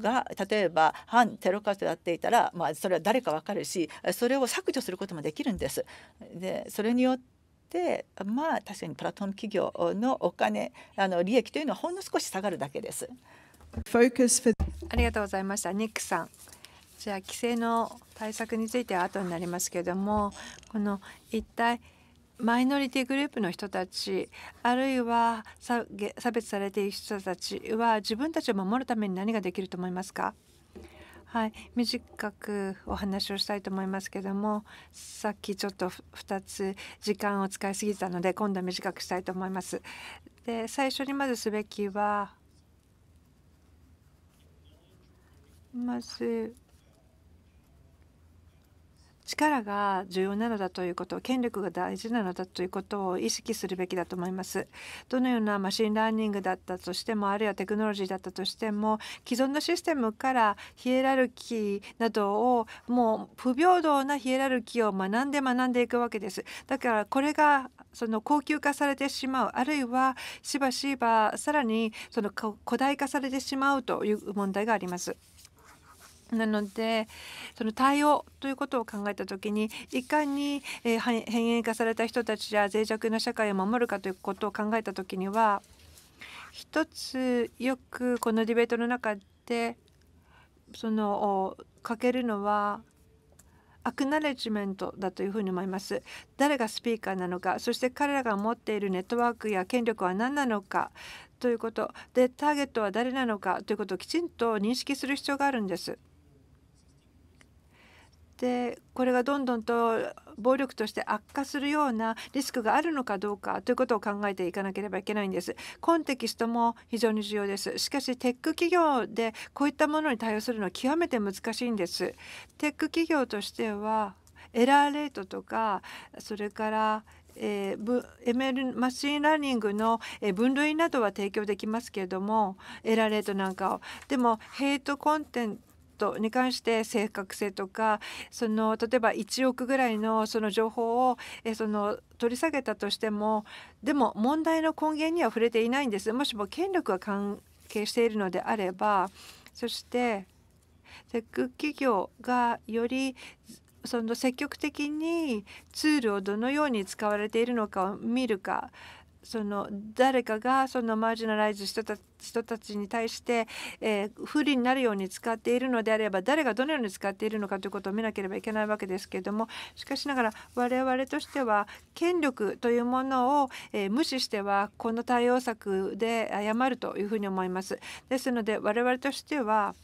が例えば反テロ活動やっていたら、まあ、それは誰かわかるしそれを削除することもできるんです。でそれによってっまあ確かにプラットフォーム企業のお金あの利益というのはほんの少し下がるだけです。ありがとうございましたニックさんじゃあ規制の対策については後になりますけれどもこの一体マイノリティグループの人たちあるいは差別されている人たちは自分たちを守るために何ができると思いますかはい、短くお話をしたいと思いますけどもさっきちょっと2つ時間を使いすぎたので今度は短くしたいと思います。で最初にまずすべきはまず力が重要なのだということ権力が大事なのだということを意識するべきだと思いますどのようなマシンラーニングだったとしてもあるいはテクノロジーだったとしても既存のシステムからヒエラルキーなどをもう不平等なヒエラルキーを学んで学んでいくわけですだからこれがその高級化されてしまうあるいはしばしばさらにその古代化されてしまうという問題があります。なのでその対応ということを考えた時にいかに、えー、変異化された人たちや脆弱な社会を守るかということを考えた時には一つよくこのディベートの中でそのかけるのはアクナレジメントだというふに思います誰がスピーカーなのかそして彼らが持っているネットワークや権力は何なのかということでターゲットは誰なのかということをきちんと認識する必要があるんですでこれがどんどんと暴力として悪化するようなリスクがあるのかどうかということを考えていかなければいけないんですコンテキストも非常に重要ですしかしテック企業でこういったものに対応するのは極めて難しいんですテック企業としてはエラーレートとかそれからえー、ML マシンラーニングの、え分類などは提供できますけれどもエラーレートなんかをでもヘイトコンテントに関して正確性とかその例えば1億ぐらいのその情報をえその取り下げたとしてもでも問題の根源には触れていないんです。もしも権力が関係しているのであればそしてテック企業がよりその積極的にツールをどのように使われているのかを見るかその誰かがそのマージナライズ人た人たちに対して、え不利になるように使っているのであれば誰がどのように使っているのかということを見なければいけないわけですけれどもしかしながら我々としては権力というものを、え無視してはこの対応策で誤るというふうに思います。ですので我々としては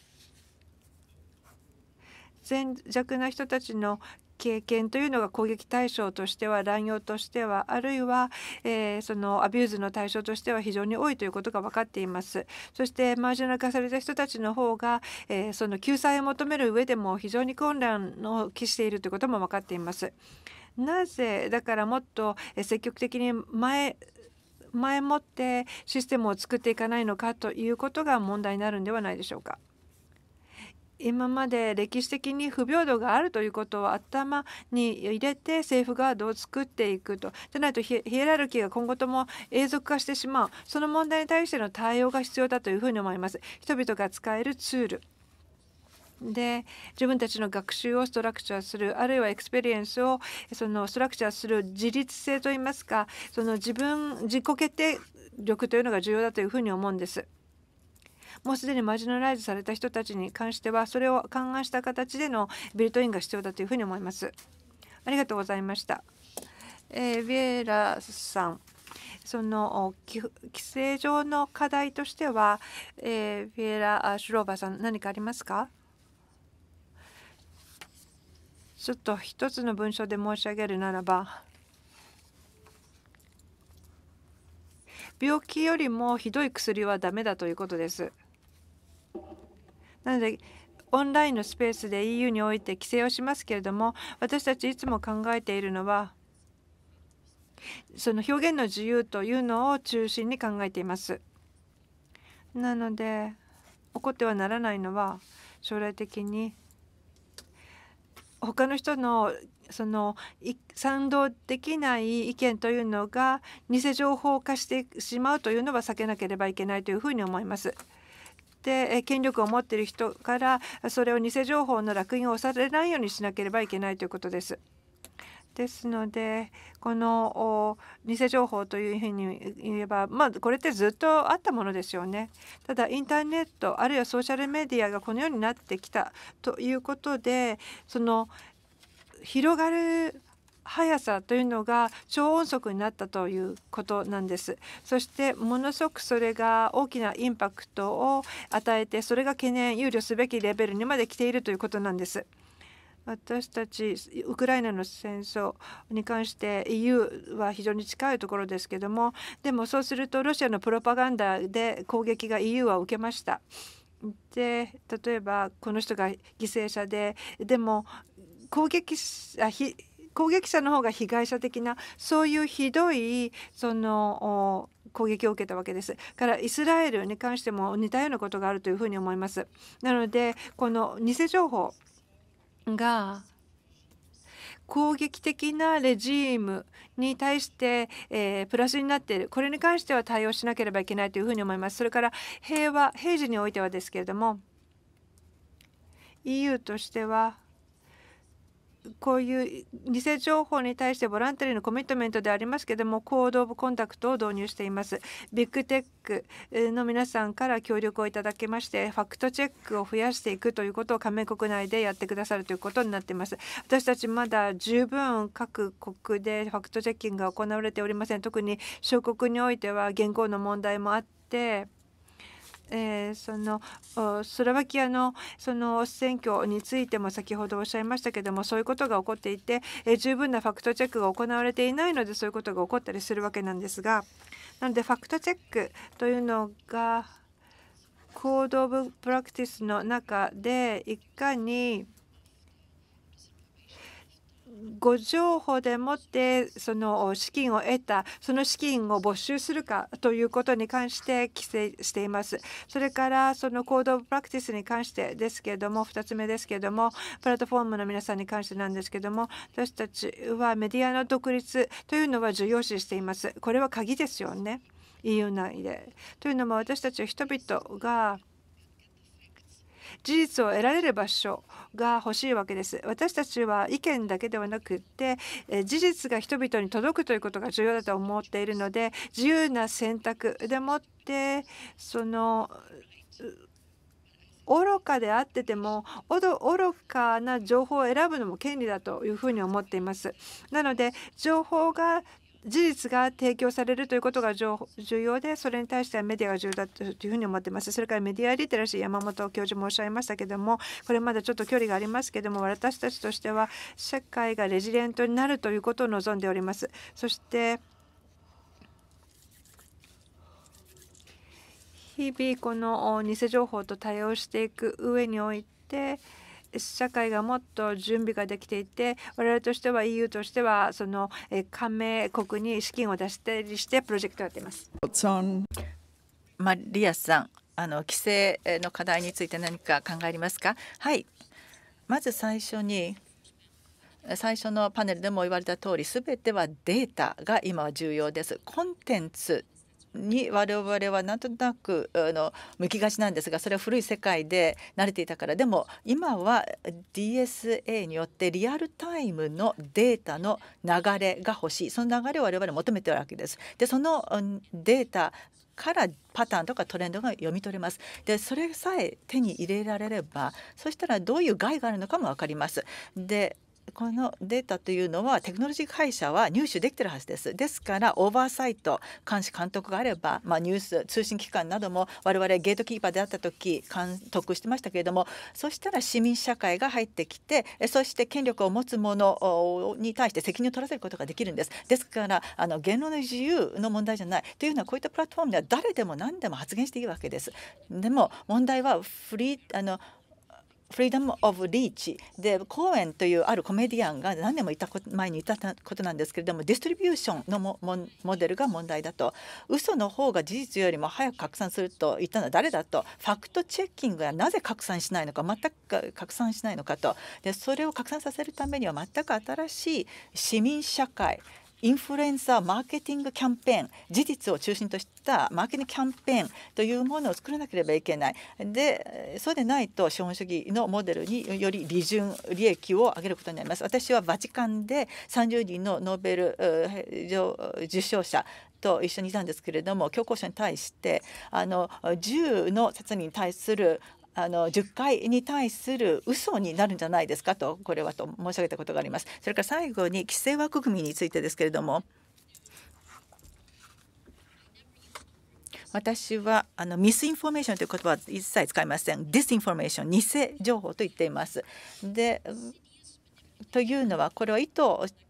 脆弱な人たちの経験というのが攻撃対象としては乱用としてはあるいは、えー、そのアビューズの対象としては非常に多いということが分かっていますそしてマージナル化された人たちの方が、えー、その救済を求める上でも非常に混乱を期しているということも分かっていますなぜだからもっと積極的に前前もってシステムを作っていかないのかということが問題になるんではないでしょうか。今まで歴史的に不平等があるということを頭に入れて政府ガードを作っていくとじゃないとヒエラルキーが今後とも永続化してしまうその問題に対しての対応が必要だというふうに思います人々が使えるツールで自分たちの学習をストラクチャーするあるいはエクスペリエンスをそのストラクチャーする自立性といいますかその自分自己決定力というのが重要だというふうに思うんです。もうすでにマジナライズされた人たちに関してはそれを勘案した形でのビルトインが必要だというふうに思います。ありがとうございました。えー、ビエラさんその規制上の課題としては、えー、ビエラ・シュローバーさん何かありますかちょっと一つの文章で申し上げるならば病気よりもひどい薬はダメだということです。なのでオンラインのスペースで EU において規制をしますけれども私たちいつも考えているのはその表現の自由というのを中心に考えています。なので怒ってはならないのは将来的に他の人のその賛同できない意見というのが偽情報化してしまうというのは避けなければいけないというふうに思います。って権力を持っている人からそれを偽情報の烙印を押されないようにしなければいけないということです。ですのでこの偽情報というふうに言えば、まあ、これってずっとあったものですよね。ただインターネットあるいはソーシャルメディアがこのようになってきたということでその広がる速さというのが超音速になったということなんですそしてものすごくそれが大きなインパクトを与えてそれが懸念憂慮すべきレベルにまで来ているということなんです私たちウクライナの戦争に関して EU は非常に近いところですけどもでもそうするとロシアのプロパガンダで攻撃が EU は受けました。で例えばこの人が犠牲者ででも攻撃あひ攻撃者の方が被害者的なそういうひどいその攻撃を受けたわけです。からイスラエルに関しても似たようなことがあるというふうに思います。なのでこの偽情報が攻撃的なレジームに対して、えー、プラスになっているこれに関しては対応しなければいけないというふうに思います。それから平和平時においてはですけれども EU としてはこういう偽情報に対してボランテリーのコミットメントでありますけどもコード・オブ・コンタクトを導入していますビッグテックの皆さんから協力をいただきましてファクトチェックを増やしていくということを加盟国内でやってくださるということになっています私たちまだ十分各国でファクトチェッキングが行われておりません特に小国においては現行の問題もあってえー、そのスロバキアのその選挙についても先ほどおっしゃいましたけどもそういうことが起こっていて、えー、十分なファクトチェックが行われていないのでそういうことが起こったりするわけなんですがなのでファクトチェックというのがコード・オブ・プラクティスの中でいかにご情報でもってその資金を得たその資金を没収するかということに関して規制していますそれからその行動プラクティスに関してですけれども2つ目ですけれどもプラットフォームの皆さんに関してなんですけども私たちはメディアの独立というのは重要視していますこれは鍵ですよね EU 内でというのも私たちは人々が事実を得られる場所が欲しいわけです私たちは意見だけではなくって事実が人々に届くということが重要だと思っているので自由な選択でもってその愚かであってても愚かな情報を選ぶのも権利だというふうに思っています。なので情報が事実が提供されるということが重要でそれに対してはメディアが重要だというふうに思っていますそれからメディアリテラシー山本教授もおっしゃいましたけどもこれまだちょっと距離がありますけども私たちとしては社会がレジリエントになるということを望んでおりますそして日々この偽情報と対応していく上において社会がもっと準備ができていて我々としては EU としてはその加盟国に資金を出したりしてプロジェクトをやっています。マリアさんあの規制の課題について何か考えますかはいまず最初に最初のパネルでも言われた通り全てはデータが今は重要ですコンテンツに我々はなんとなくあの向きがちなんですがそれは古い世界で慣れていたからでも今は DSA によってリアルタイムのデータの流れが欲しいその流れを我々求めてるわけです。でそのデータからパターンとかトレンドが読み取れますでそれさえ手に入れられればそしたらどういう害があるのかも分かりますでこのデータというのはテクノロジー会社は入手できてるはずです。ですからオーバーサイト監視監督があれば、まあ、ニュース通信機関なども我々ゲートキーパーであった時監督してましたけれどもそしたら市民社会が入ってきてそして権力を持つ者に対して責任を取らせることができるんです。ですからあの言論の自由の問題じゃないというのはこういったプラットフォームでは誰でも何でも発言していいわけです。でも問題はフリーあのフリーダム・オブ・リーチでコーエンというあるコメディアンが何年もいた前にいたことなんですけれどもディストリビューションのモモデルが問題だと嘘の方が事実よりも早く拡散すると言ったのは誰だとファクトチェッキングがなぜ拡散しないのか全く拡散しないのかとでそれを拡散させるためには全く新しい市民社会インフルエンサーマーケティングキャンペーン事実を中心としたマーケティングキャンペーンというものを作らなければいけないでそうでないと資本主義のモデルにより利潤利益を上げることになります私はバチカンで30人のノーベル受賞者と一緒にいたんですけれども教皇者に対してあの銃の殺人に対するあの十回に対する嘘になるんじゃないですかとこれはと申し上げたことがあります。それから最後に規制枠組みについてですけれども私はあのミスインフォメーションという言葉は一切使いません。ディスインフォメーション偽情報と言っています。でというのはこれは意図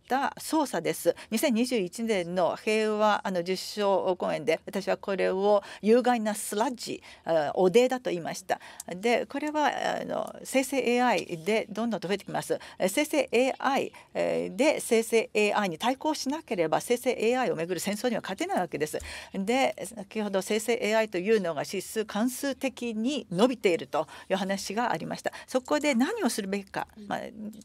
た操作です2021年の平和あの受賞公演で私はこれを有害なスラッジおでだと言いましたでこれはあの生成 AI でどんどんと増えてきます生成 AI で生成 AI に対抗しなければ生成 AI をめぐる戦争には勝てないわけですで先ほど生成 AI というのが指数関数的に伸びているという話がありましたそこで何をするべきか、まあ、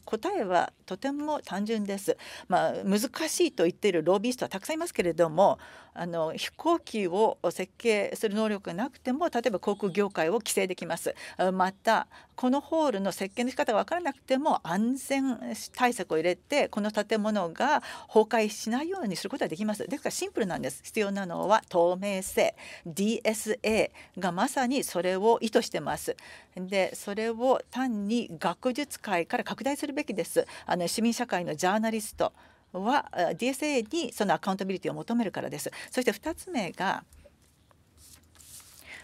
答えはとても単純ですまあ、難しいと言っているロビーストはたくさんいますけれどもあの飛行機を設計する能力がなくても例えば航空業界を規制できますまたこのホールの設計の仕方が分からなくても安全対策を入れてこの建物が崩壊しないようにすることはできますですからシンプルなんです必要なのは透明性 DSA がまさにそれを意図してますでそれを単に学術界から拡大するべきですあの市民社会のジャーナリストは DSA にそのアカウンタビリティを求めるからです。そして2つ目が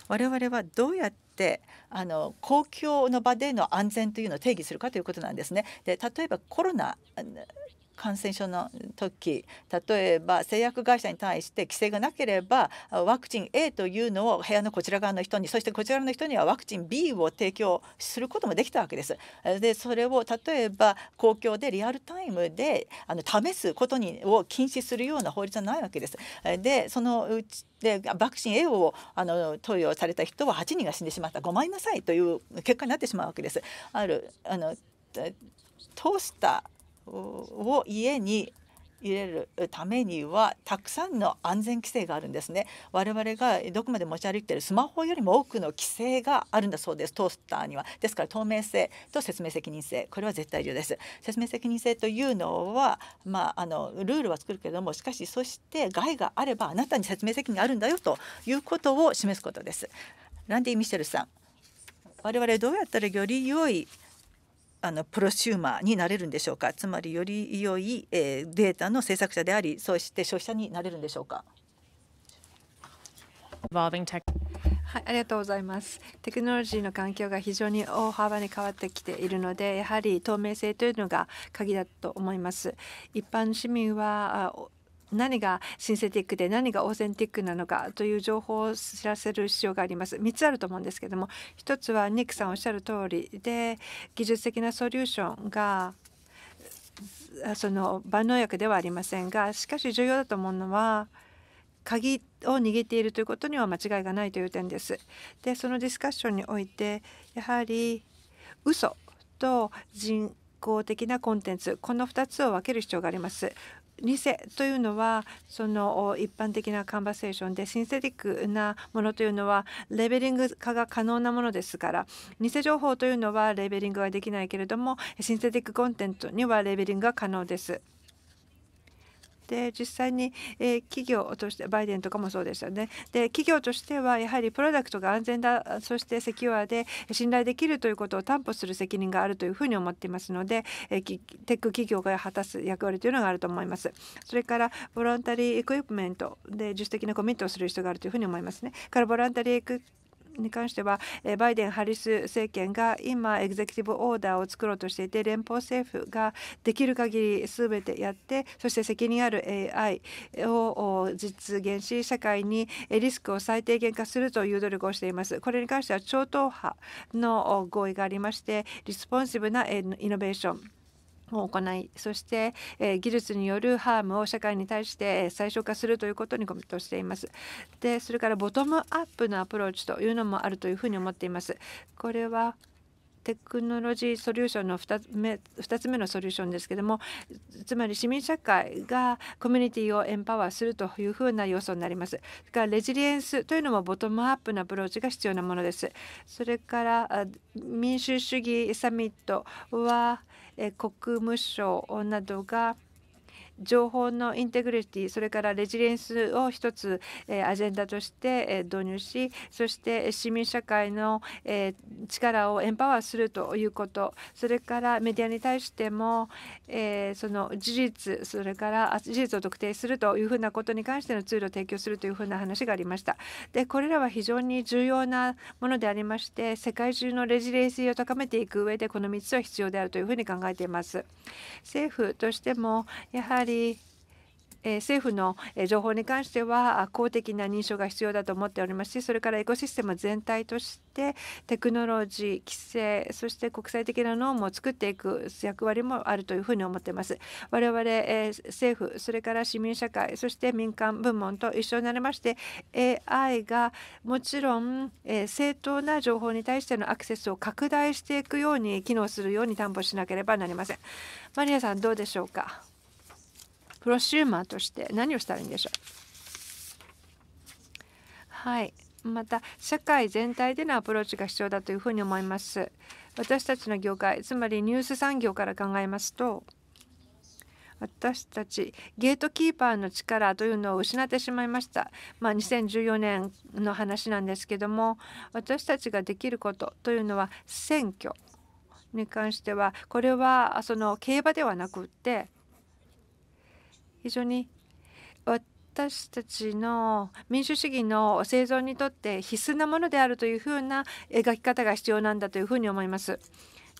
我々はどうやってあの公共の場での安全というのを定義するかということなんですね。で例えばコロナ感染症の時例えば製薬会社に対して規制がなければワクチン A というのを部屋のこちら側の人にそしてこちらの人にはワクチン B を提供することもできたわけです。でそれを例えば公共でリアルタイムであの試すことにを禁止するような法律はないわけです。でそのうちでワクチン A をあの投与された人は8人が死んでしまったごめんなさいという結果になってしまうわけです。あるあのスターを家に入れるためにはたくさんの安全規制があるんですね我々がどこまで持ち歩いているスマホよりも多くの規制があるんだそうですトースターにはですから透明性と説明責任性これは絶対重です説明責任性というのはまああのルールは作るけれどもしかしそして害があればあなたに説明責任があるんだよということを示すことですランディ・ミシェルさん我々どうやったらより良いあのプロシューマーになれるんでしょうかつまりより良い、えー、データの制作者でありそして消費者になれるんでしょうか。はい、ありがとうございます。テクノロジーの環境が非常に大幅に変わってきているので、やはり透明性というのが鍵だと思います。一般市民は何がシンセティックで何がオーセンティックなのかという情報を知らせる必要があります。3つあると思うんですけども1つはニックさんおっしゃる通りで技術的なソリューションがその万能薬ではありませんがしかし重要だと思うのは鍵を握っているということには間違いがないという点です。でそのディスカッションにおいてやはり嘘と人工的なコンテンツこの2つを分ける必要があります。偽というのはその一般的なカンバセーションでシンセティックなものというのはレベリング化が可能なものですから偽情報というのはレベリングはできないけれどもシンセティックコンテンツにはレベリングが可能です。で実際に、え企業としてバイデンとかもそうですよねで企業としてはやはりプロダクトが安全だそしてセキュアで信頼できるということを担保する責任があるというふうに思っていますので、えテック企業が果たす役割というのがあると思いますそれからボランタリーエクイプメントで自主的なコミットをする必要があるというふうに思いますねからボランタリーエクに関してはバイデン・ハリス政権が今エグゼクティブオーダーを作ろうとしていて連邦政府ができる限り全てやってそして責任ある AI を実現し社会にリスクを最低限化するという努力をしています。これに関しては超党派の合意がありましてリスポンシブなイノベーションを行いそして、え技術によるハームを社会に対して最小化するということにコミットしていますでそれからボトムアップのアプローチというのもあるというふうに思っていますこれはテクノロジーソリューションの2つ目 ,2 つ目のソリューションですけどもつまり市民社会がコミュニティをエンパワーするというふうな要素になります。それからレジリエンスというのもボトムアップのアプローチが必要なものです。それから民主主義サミットは国務省などが情報のインテグリティそれからレジリエンスを一つアジェンダとして導入しそして市民社会の力をエンパワーするということそれからメディアに対してもその事実それから事実を特定するというふうなことに関してのツールを提供するというふうな話がありました。でこれらは非常に重要なものでありまして世界中のレジリエンスを高めていく上でこの3つは必要であるというふうに考えています。政府としてもやはりり政府の情報に関しては公的な認証が必要だと思っておりますしそれからエコシステム全体としてテクノロジー規制そして国際的なノームを作っていく役割もあるというふうに思っています我々政府それから市民社会そして民間部門と一緒になりまして AI がもちろん正当な情報に対してのアクセスを拡大していくように機能するように担保しなければなりませんマリアさんどうでしょうかプロシューマーとして何をしたらいいんでしょうはいまた社会全体でのアプローチが必要だというふうに思います私たちの業界つまりニュース産業から考えますと私たちゲートキーパーの力というのを失ってしまいました、まあ、2014年の話なんですけども私たちができることというのは選挙に関してはこれはその競馬ではなくって非常に私たちの民主主義の生存にとって必須なものであるというふうな描き方が必要なんだというふうに思います。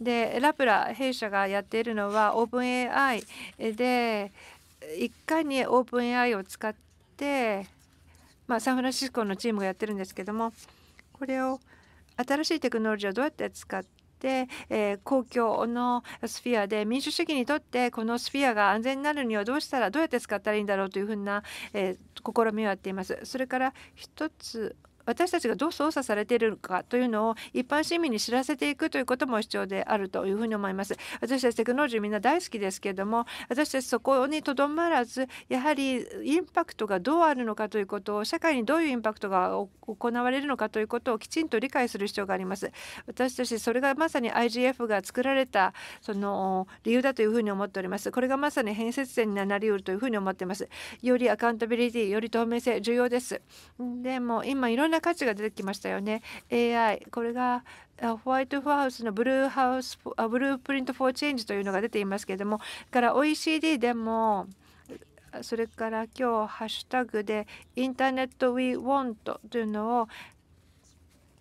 でラプラ弊社がやっているのはオープン AI でいかにオープン AI を使って、まあ、サンフランシスコのチームがやってるんですけどもこれを新しいテクノロジーをどうやって使って、え公共のスフィアで民主主義にとってこのスフィアが安全になるにはどうしたらどうやって使ったらいいんだろうというふうな、え試みをやっています。それから一つ私たちがどう操作されているかというのを一般市民に知らせていくということも必要であるというふうに思います。私たちテクノロジーみんな大好きですけれども私たちそこにとどまらずやはりインパクトがどうあるのかということを社会にどういうインパクトが行われるのかということをきちんと理解する必要があります。私たちそれがまさに IGF が作られたその理由だというふうに思っております。これがまさに変節点になりうるというふうに思っています。よりアカウンタビリティより透明性重要です。でも今いろんなな価値が出てきましたよね AI これがホワイトハウスのブルーハウスブループリント・フォー・チェンジというのが出ていますけれどもから OECD でもそれから今日ハッシュタグでインターネットウィ w a n t というのを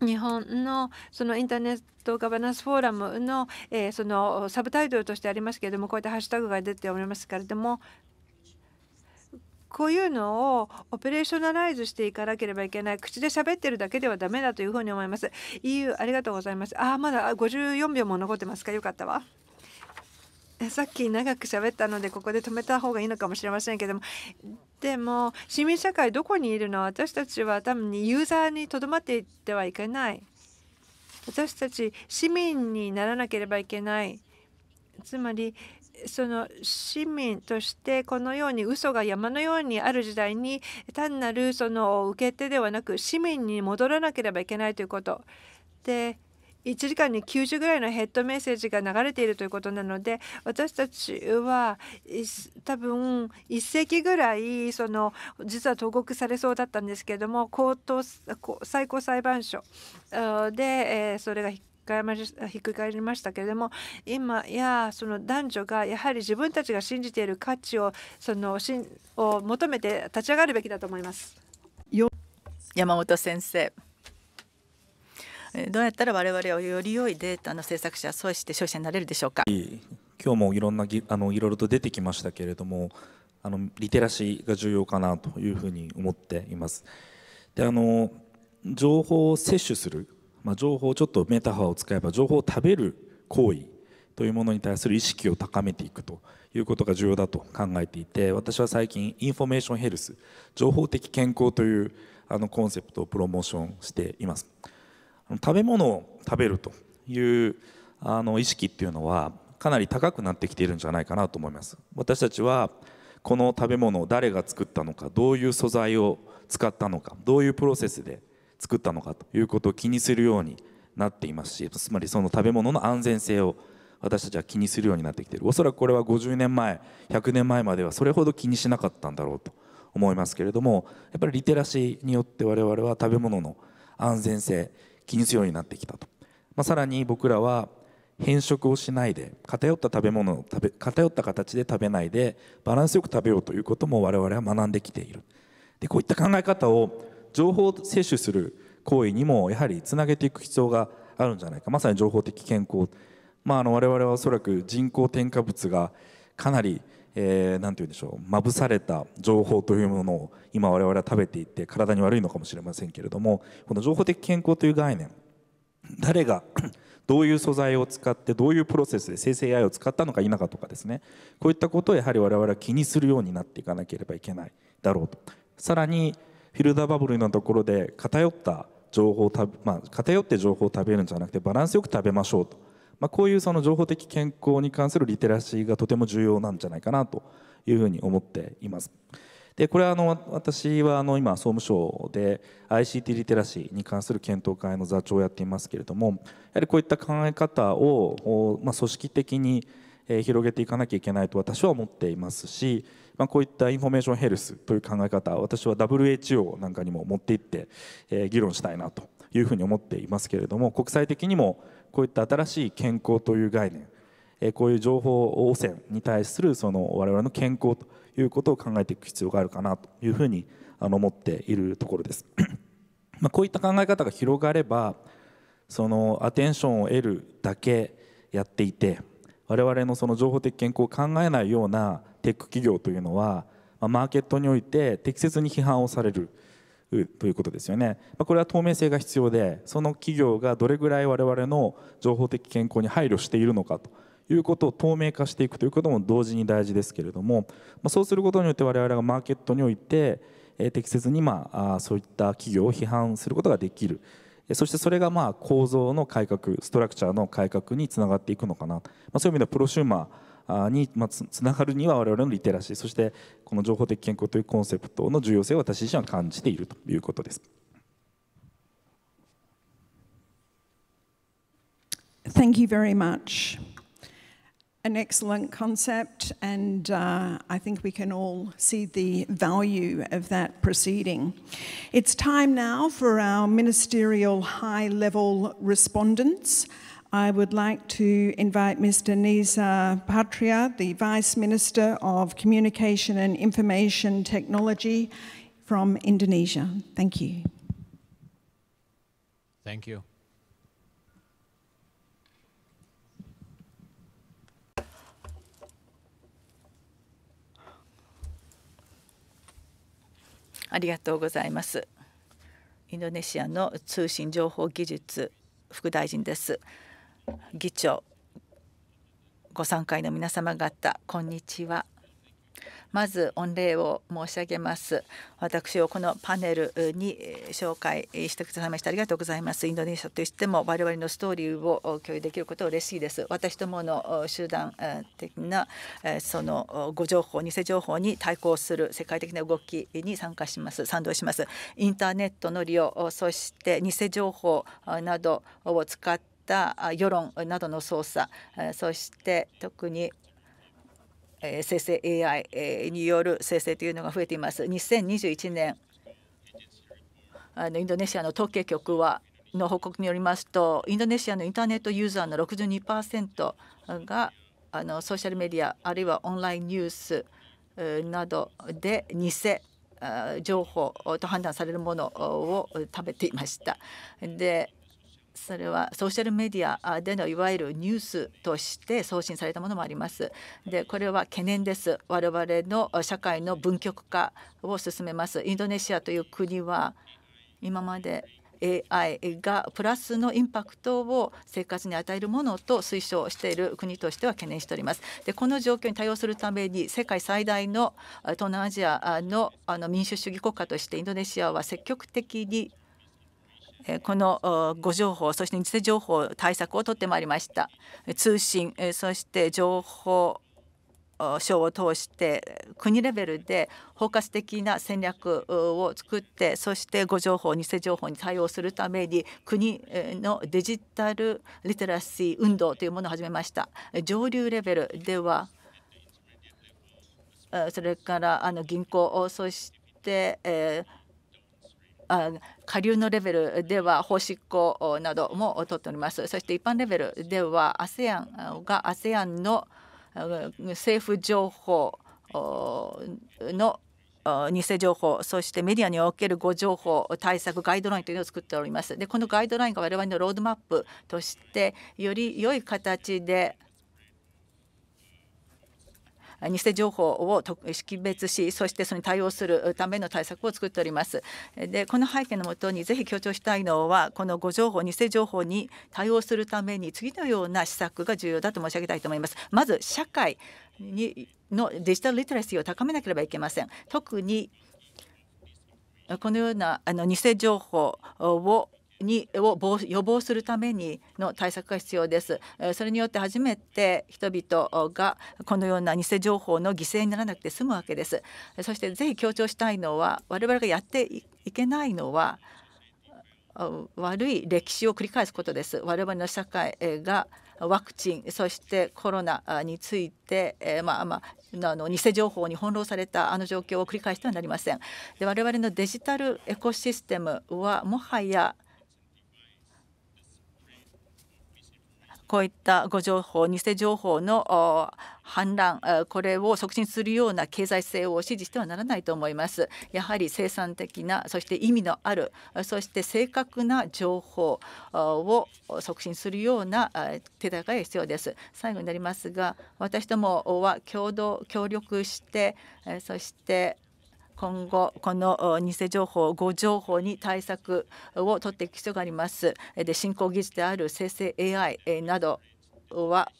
日本のそのインターネットガバナンスフォーラムの,、えそのサブタイトルとしてありますけれどもこういったハッシュタグが出ておりますけれどもこういうのをオペレーショナライズしていかなければいけない口で喋ってるだけではダメだというふうに思います EU ありがとうございますあまだ54秒も残ってますかよかったわさっき長く喋ったのでここで止めた方がいいのかもしれませんけどもでも市民社会どこにいるの私たちは多分にユーザーにとどまっていってはいけない私たち市民にならなければいけないつまりその市民としてこのように嘘が山のようにある時代に単なるその受け手ではなく市民に戻らなければいけないということで1時間に90ぐらいのヘッドメッセージが流れているということなので私たちは多分1世紀ぐらいその実は投獄されそうだったんですけれども高等最高裁判所でそれが返まひっくり返りましたけれども今やその男女がやはり自分たちが信じている価値をそのしんを求めて立ち上がるべきだと思います。山本先生どうやったら我々はより良いデータの制作者そうして消費者になれるでしょうか今日もいろんなあのいろいろと出てきましたけれどもあのリテラシーが重要かなというふうに思っています。であの情報を摂取するまあ、情報をちょっとメタファーを使えば情報を食べる行為というものに対する意識を高めていくということが重要だと考えていて私は最近インフォメーションヘルス情報的健康というあのコンセプトをプロモーションしています食べ物を食べるというあの意識っていうのはかなり高くなってきているんじゃないかなと思います私たちはこの食べ物を誰が作ったのかどういう素材を使ったのかどういうプロセスで作ったのかということを気にするようになっていますしつまりその食べ物の安全性を私たちは気にするようになってきているおそらくこれは50年前100年前まではそれほど気にしなかったんだろうと思いますけれどもやっぱりリテラシーによって我々は食べ物の安全性気にするようになってきたと、まあ、さらに僕らは変色をしないで偏った食べ物を食べ偏った形で食べないでバランスよく食べようということも我々は学んできているでこういった考え方を情報摂取する行為にもやはりつなげていく必要があるんじゃないかまさに情報的健康、まあ、あの我々はおそらく人工添加物がかなり何、えー、て言うんでしょうまぶされた情報というものを今我々は食べていて体に悪いのかもしれませんけれどもこの情報的健康という概念誰が どういう素材を使ってどういうプロセスで生成 AI を使ったのか否かとかですねこういったことをやはり我々は気にするようになっていかなければいけないだろうとさらにフィルダーバブルのところで偏った情報をまあ、偏って情報を食べるんじゃなくてバランスよく食べましょうと、まあ、こういうその情報的健康に関するリテラシーがとても重要なんじゃないかなというふうに思っています。でこれはあの私はあの今総務省で ICT リテラシーに関する検討会の座長をやっていますけれどもやはりこういった考え方を、まあ、組織的に広げていかなきゃいけないと私は思っていますしまあ、こういったインフォメーションヘルスという考え方私は WHO なんかにも持っていって、えー、議論したいなというふうに思っていますけれども国際的にもこういった新しい健康という概念、えー、こういう情報汚染に対するその我々の健康ということを考えていく必要があるかなというふうにあの思っているところです。まあ、こういった考え方が広がればそのアテンションを得るだけやっていて我々のその情報的健康を考えないようなテック企業というのはマーケットにおいて適切に批判をされるということですよねこれは透明性が必要でその企業がどれぐらい我々の情報的健康に配慮しているのかということを透明化していくということも同時に大事ですけれどもそうすることによって我々がマーケットにおいて適切にまあそういった企業を批判することができるそしてそれがまあ構造の改革ストラクチャーの改革につながっていくのかな、まあ、そういう意味ではプロシューマーにつながるには我々のリテラシーそしてこの情報的健康というコンセプトの重要性を私自身は感じているということです。Thank you very much. an excellent concept, and uh, I think we can all see the value of that proceeding. It's time now for our ministerial high level respondents. I would like to invite Mr. Nisa uh, Patria, the Vice Minister of Communication and Information Technology from Indonesia. Thank you. Thank you. ありがとうございます。インドネシアの通信情報技術副大臣です。議長、ご参加の皆様方、こんにちは。まず御礼を申し上げます私をこのパネルに紹介してくださいましてありがとうございますインドネシアとしても我々のストーリーを共有できること嬉しいです私どもの集団的なその誤情報偽情報に対抗する世界的な動きに参加します賛同しますインターネットの利用そして偽情報などを使った世論などの操作そして特に生成 AI による生成というのが増えています。2021年あのインドネシアの統計局はの報告によりますとインドネシアのインターネットユーザーの62%があのソーシャルメディアあるいはオンラインニュースなどで偽情報と判断されるものを食べていました。でそれはソーシャルメディアでのいわゆるニュースとして送信されたものもあります。でこれは懸念です。我々の社会の分極化を進めます。インドネシアという国は今まで AI がプラスのインパクトを生活に与えるものと推奨している国としては懸念しております。でこの状況に対応するために世界最大の東南アジアのあの民主主義国家としてインドネシアは積極的にこの誤情報そして偽情報対策を取ってまいりました通信そして情報省を通して国レベルで包括的な戦略を作ってそして誤情報偽情報に対応するために国のデジタルリテラシー運動というものを始めました上流レベルではそれからあの銀行そして、えー下流のレベルでは法執行などもとっておりますそして一般レベルでは ASEAN が ASEAN の政府情報の偽情報そしてメディアにおける誤情報対策ガイドラインというのを作っておりますでこのガイドラインが我々のロードマップとしてより良い形で偽情報を識別しそしてそれに対応するための対策を作っておりますでこの背景のもとにぜひ強調したいのはこの誤情報偽情報に対応するために次のような施策が重要だと申し上げたいと思いますまず社会にのデジタルリテラシーを高めなければいけません特にこのようなあの偽情報をにを予防するためにの対策が必要です。それによって初めて人々がこのような偽情報の犠牲にならなくて済むわけです。そしてぜひ強調したいのは我々がやっていけないのは悪い歴史を繰り返すことです。我々の社会がワクチンそしてコロナについて、えー、まあまあ、あの偽情報に翻弄されたあの状況を繰り返してはなりません。で我々のデジタルエコシステムはもはやこういった誤情報、偽情報の反乱、これを促進するような経済性を支持してはならないと思います。やはり生産的な、そして意味のある、そして正確な情報を促進するような手高が必要です。最後になりますが、私どもは共同協力して、そして今後この偽情報誤情報に対策を取っていく必要がありますで進行技術である生成 AI などは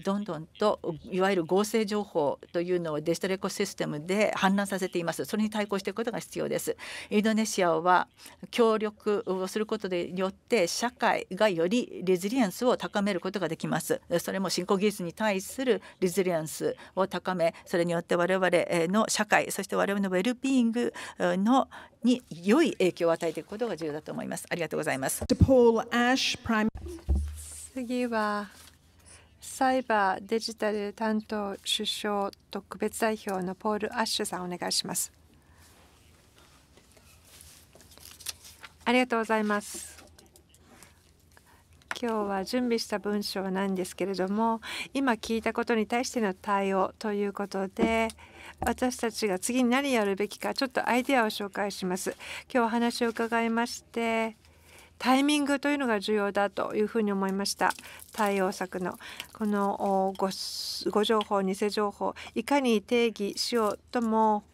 どんどんといわゆる合成情報というのをデジタルエコシステムで氾濫させていますそれに対抗していくことが必要ですインドネシアは協力をすることによって社会がよりレジリエンスを高めることができますそれも新興技術に対するレジリエンスを高めそれによって我々の社会そして我々のウェルビーイングのに良い影響を与えていくことが重要だと思いますありがとうございます次はサイバーデジタル担当首相特別代表のポール・アッシュさんお願いします。ありがとうございます。今日は準備した文章なんですけれども今聞いたことに対しての対応ということで私たちが次に何やるべきかちょっとアイデアを紹介します。今日お話を伺いましてタイミングというのが重要だというふうに思いました対応策のこのご情報偽情報いかに定義しようとも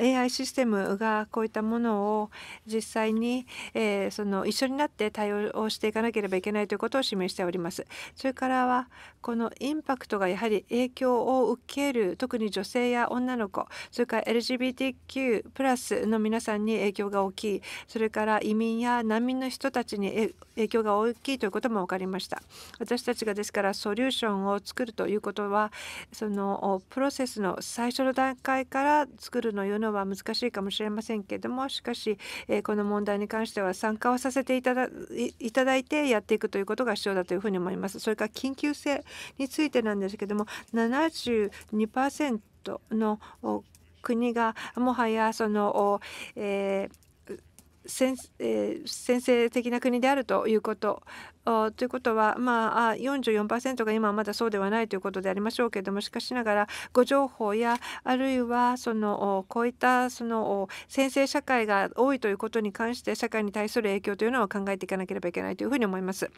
AI システムがこういったものを実際に、えー、その一緒になって対応をしていかなければいけないということを示しております。それからはこのインパクトがやはり影響を受ける特に女性や女の子それから LGBTQ+ の皆さんに影響が大きいそれから移民や難民の人たちに影響が大きいということも分かりました。私たちがですからソリューションを作るということはそのプロセスの最初の段階から作るのようなのは難しいかもしれませんけどもしかし、えこの問題に関しては参加をさせていただいただいてやっていくということが必要だというふうに思います。それから緊急性についてなんですけども72%の国がもはやその、えー先,、えー、先制的な国であるということということは、まあ、44%が今はまだそうではないということでありましょうけれどもしかしながら誤情報やあるいはそのこういったその先制社会が多いということに関して社会に対する影響というのを考えていかなければいけないというふうに思います。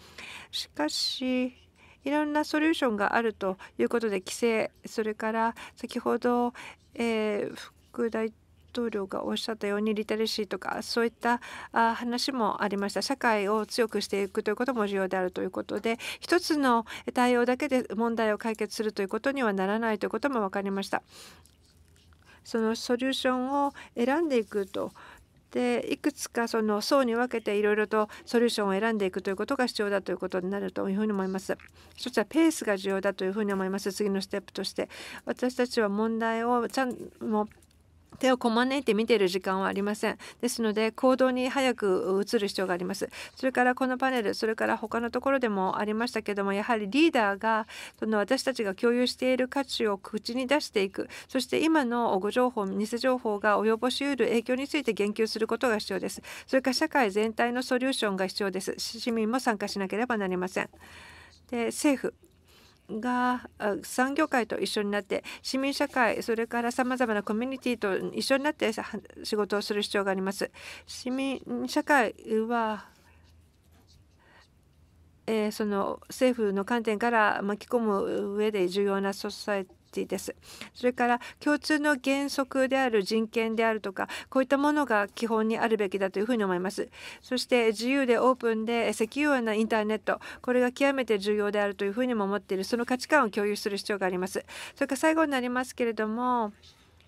しかしいろんなソリューションがあるということで規制それから先ほど、えー副大統領がおっしゃったようにリテラシーとかそういった話もありました社会を強くしていくということも重要であるということで一つの対応だけで問題を解決するということにはならないということも分かりました。そのソリューションを選んでいくとでいくつかその層に分けていろいろとソリューションを選んでいくということが必要だということになるというふうに思います。一つはペースが重要だというふうに思います次のステップとして。私たちは問題をちゃんも手をこまねいて見ている時間はありませんですので行動に早く移る必要がありますそれからこのパネルそれから他のところでもありましたけどもやはりリーダーがその私たちが共有している価値を口に出していくそして今の誤情報偽情報が及ぼしうる影響について言及することが必要ですそれから社会全体のソリューションが必要です市民も参加しなければなりませんで政府が産業界と一緒になって市民社会それからさまざまなコミュニティと一緒になって仕事をする必要があります。市民社会はえその政府の観点から巻き込む上で重要なソサですそれから共通の原則である人権であるとかこういったものが基本にあるべきだというふうに思いますそして自由でオープンでセキュアなインターネットこれが極めて重要であるというふうにも思っているその価値観を共有する必要がありますそれから最後になりますけれども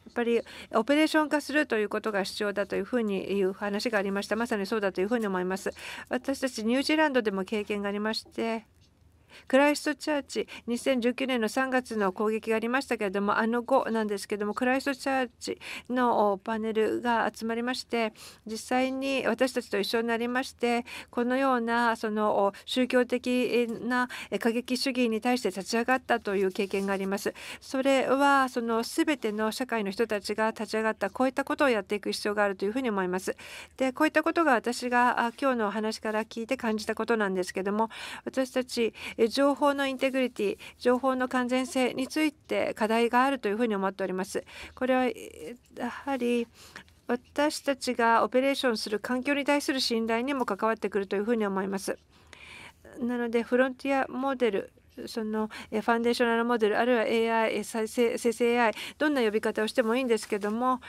やっぱりオペレーション化するということが必要だというふうにいう話がありましたまさにそうだというふうに思います私たちニュージーランドでも経験がありましてクライストチャーチ2019年の3月の攻撃がありましたけれどもあの後なんですけれどもクライストチャーチのパネルが集まりまして実際に私たちと一緒になりましてこのようなその宗教的な過激主義に対して立ち上がったという経験があります。それはその全ての社会の人たちが立ち上がったこういったことをやっていく必要があるというふうに思います。でこういったことが私が今日のお話から聞いて感じたことなんですけれども私たち情報のインテグリティ情報の完全性について課題があるというふうに思っております。これはやはり私たちがオペレーションする環境に対する信頼にも関わってくるというふうに思います。なのでフロンティアモデルそのファンデーショナルモデルあるいは AI 再生生成 AI どんな呼び方をしてもいいんですけども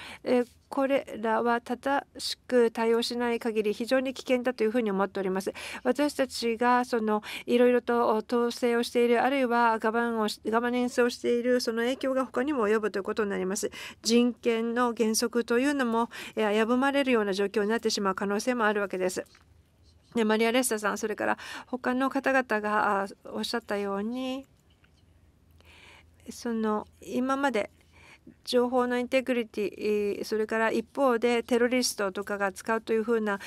これらは正しく対応しない限り非常に危険だというふに思っております。私たちがそのいろいろと統制をしているあるいはガバンをガバナンスをしているその影響が他にも及ぶということになります。人権の原則というのも危ぶまれるような状況になってしまう可能性もあるわけです。ね、マリア・レッサさんそれから他の方々がおっしゃったようにその今まで情報のインテグリティそれから一方でテロリストとかが使うというふうな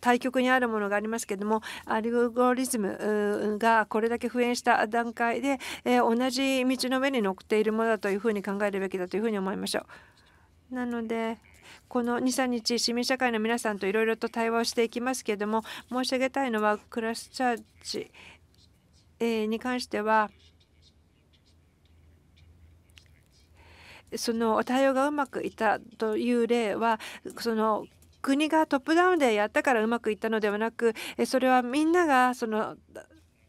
対局にあるものがありますけどもアルゴリズムがこれだけ普遍した段階で同じ道の上に乗っているものだというふうに考えるべきだというふうに思いましょう。なのでこの23日市民社会の皆さんといろいろと対話をしていきますけれども申し上げたいのはクラスチャーチに関してはその対応がうまくいったという例はその国がトップダウンでやったからうまくいったのではなくそれはみんながその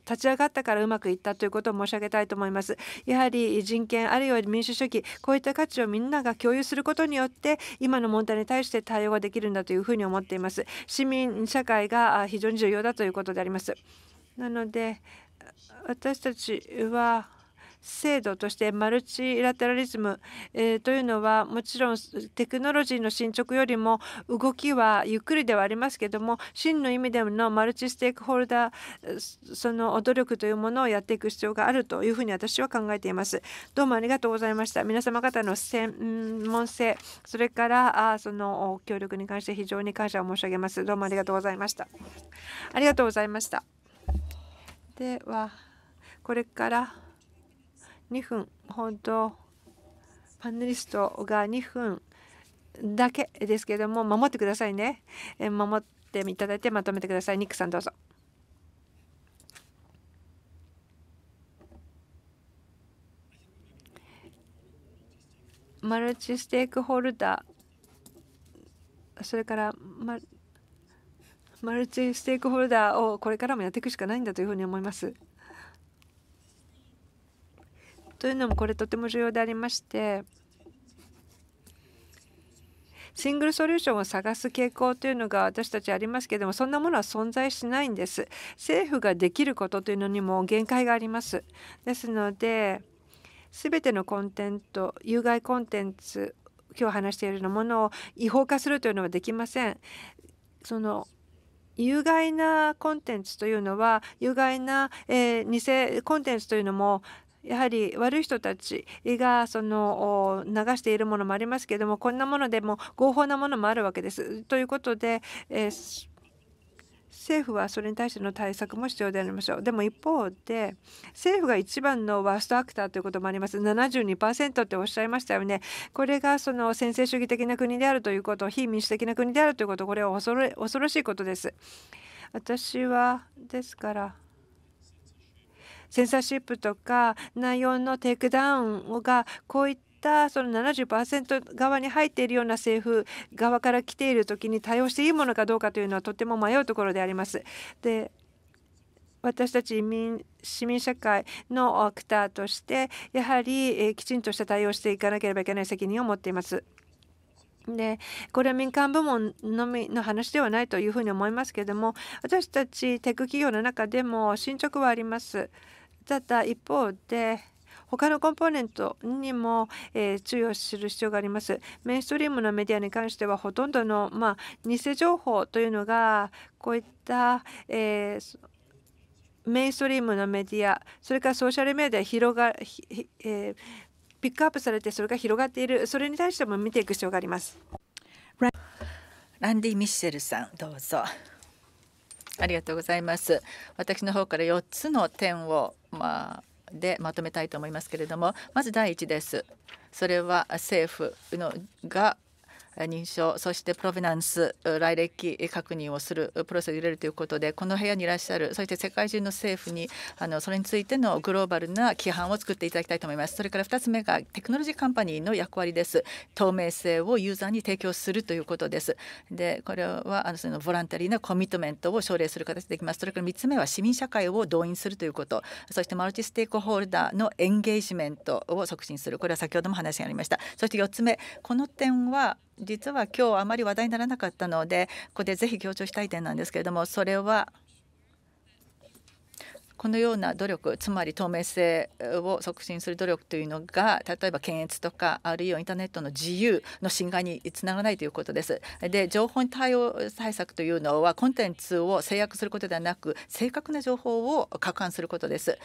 立ち上がったからうまくいったということを申し上げたいと思いますやはり人権あるいは民主主義こういった価値をみんなが共有することによって今の問題に対して対応ができるんだというふうに思っています市民社会が非常に重要だということでありますなので私たちは制度としてマルチラテラリズム、えというのはもちろんテクノロジーの進捗よりも動きはゆっくりではありますけども真の意味でのマルチステークホルダーその努力というものをやっていく必要があるというふうに私は考えています。どうもありがとうございました。皆様方の専門性それからあその協力に関して非常に感謝を申し上げます。どうもありがとうございました。ありがとうございました。ではこれから。2分本当パネリストが2分だけですけれども守ってくださいね守っていただいてまとめてくださいニックさんどうぞマルチステークホルダーそれからマルチステークホルダーをこれからもやっていくしかないんだというふうに思います。というのもこれとても重要でありましてシングルソリューションを探す傾向というのが私たちありますけれどもそんなものは存在しないんです政府ができることというのにも限界がありますですので全てのコンテンツ有害コンテンツ今日話しているようなものを違法化するというのはできませんその有害なコンテンツというのは有害な、えー、偽コンテンツというのもやはり悪い人たちがその流しているものもありますけれどもこんなものでも合法なものもあるわけです。ということで、えー、政府はそれに対しての対策も必要でありましょう。でも一方で政府が一番のワーストアクターということもあります。72%っておっしゃいましたよね。これがその専制主義的な国であるということ非民主的な国であるということこれは恐ろしいことです。私はですからセンサーシップとか内容のテイクダウンがこういったその70%側に入っているような政府側から来ている時に対応していいものかどうかというのはとても迷うところであります。で私たち民市民社会のアクターとしてやはりきちんとした対応していかなければいけない責任を持っています。でこれは民間部門のみの話ではないというふうに思いますけれども私たちテック企業の中でも進捗はあります。だ一方で他のコンポーネントにも、えー、注意をする必要があります。メインストリームのメディアに関してはほとんどの、まあ、偽情報というのがこういった、えー、メインストリームのメディアそれからソーシャルメディア広が、えー、ピックアップされてそれが広がっているそれに対しても見ていく必要があります。ランディ・ミッシェルさんどうぞ。ありがとうございます。私の方から4つの点を、まあ、でまとめたいと思いますけれどもまず第一です。それは政府のが認証そしてプロビナンス来歴確認をするプロセスを入れるということでこの部屋にいらっしゃるそして世界中の政府にあのそれについてのグローバルな規範を作っていただきたいと思いますそれから2つ目がテクノロジーカンパニーの役割です透明性をユーザーに提供するということですでこれはあのそのボランタリーなコミットメントを奨励する形でできますそれから3つ目は市民社会を動員するということそしてマルチステークホルダーのエンゲージメントを促進するこれは先ほども話がありましたそして4つ目この点は実は今日あまり話題にならなかったのでここでぜひ強調したい点なんですけれどもそれはこのような努力つまり透明性を促進する努力というのが例えば検閲とかあるいはインターネットの自由の侵害につながらないということです。で情報に対応対策というのはコンテンツを制約することではなく正確な情報を拡散することです。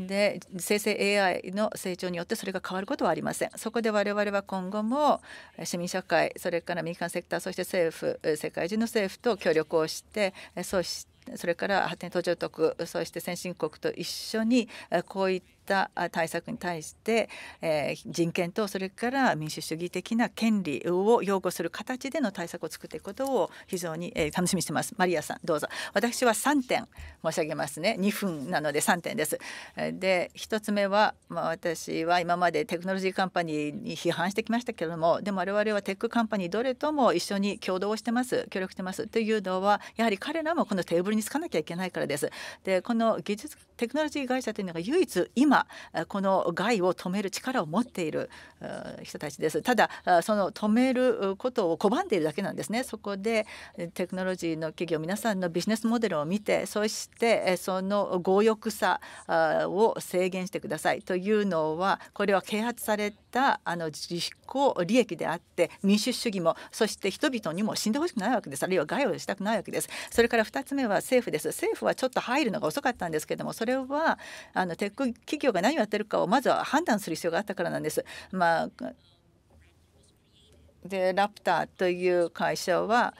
で生成 AI の成長によってそれが変わることはありません。そこで我々は今後も市民社会それから民間セクターそして政府世界中の政府と協力をしてそしてそれから発展途上国そして先進国と一緒にこういったした対策に対して、えー、人権とそれから民主主義的な権利を擁護する形での対策を作っていくことを非常に、えー、楽しみにしてます。マリアさんどうぞ。私は3点申し上げますね。2分なので3点です。で1つ目は、まあ、私は今までテクノロジーカンパニーに批判してきましたけれどもでも我々はテックカンパニーどれとも一緒に共同してます協力してますというのはやはり彼らもこのテーブルにつかなきゃいけないからです。でこの技術テクノロジー会社というのが唯一今がこの害を止める力を持っている人たちですただその止めることを拒んでいるだけなんですねそこでテクノロジーの企業皆さんのビジネスモデルを見てそしてその強欲さを制限してくださいというのはこれは啓発されたあの自己利益であって民主主義もそして人々にも死んでほしくないわけですあるいは害をしたくないわけですそれから2つ目は政府です政府はちょっと入るのが遅かったんですけどもそれはあのテック企業業が何をやってるかをまずは判断する必要があったからなんです。まあでラプターという会社は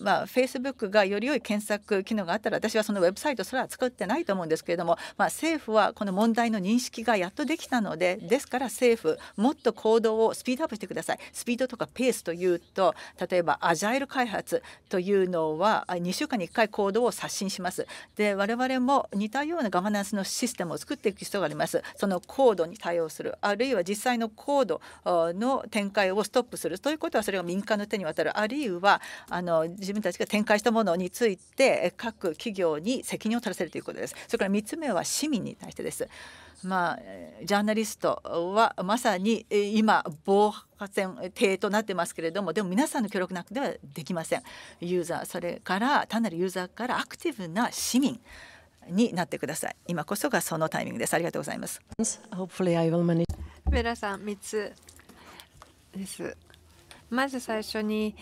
まあ、Facebook がより良い検索機能があったら私はそのウェブサイトすら作ってないと思うんですけれども、まあ、政府はこの問題の認識がやっとできたのでですから政府もっと行動をスピードアップしてくださいスピードとかペースというと例えばアジャイル開発というのは2週間に1回行動を刷新しますで我々も似たようなガバナンスのシステムを作っていく必要がありますそのコードに対応するあるいは実際のコードの展開をストップするということはそれが民間の手に渡るあるいはあの自分たちが展開したものについて各企業に責任を取らせるということです。それから3つ目は市民に対してです。まあ、ジャーナリストはまさに今防波線停となってますけれどもでも皆さんの協力なくではできません。ユーザーそれから単なるユーザーからアクティブな市民になってください。今こそがそのタイミングです。ありがとうございます。皆さん3つです。まず最初に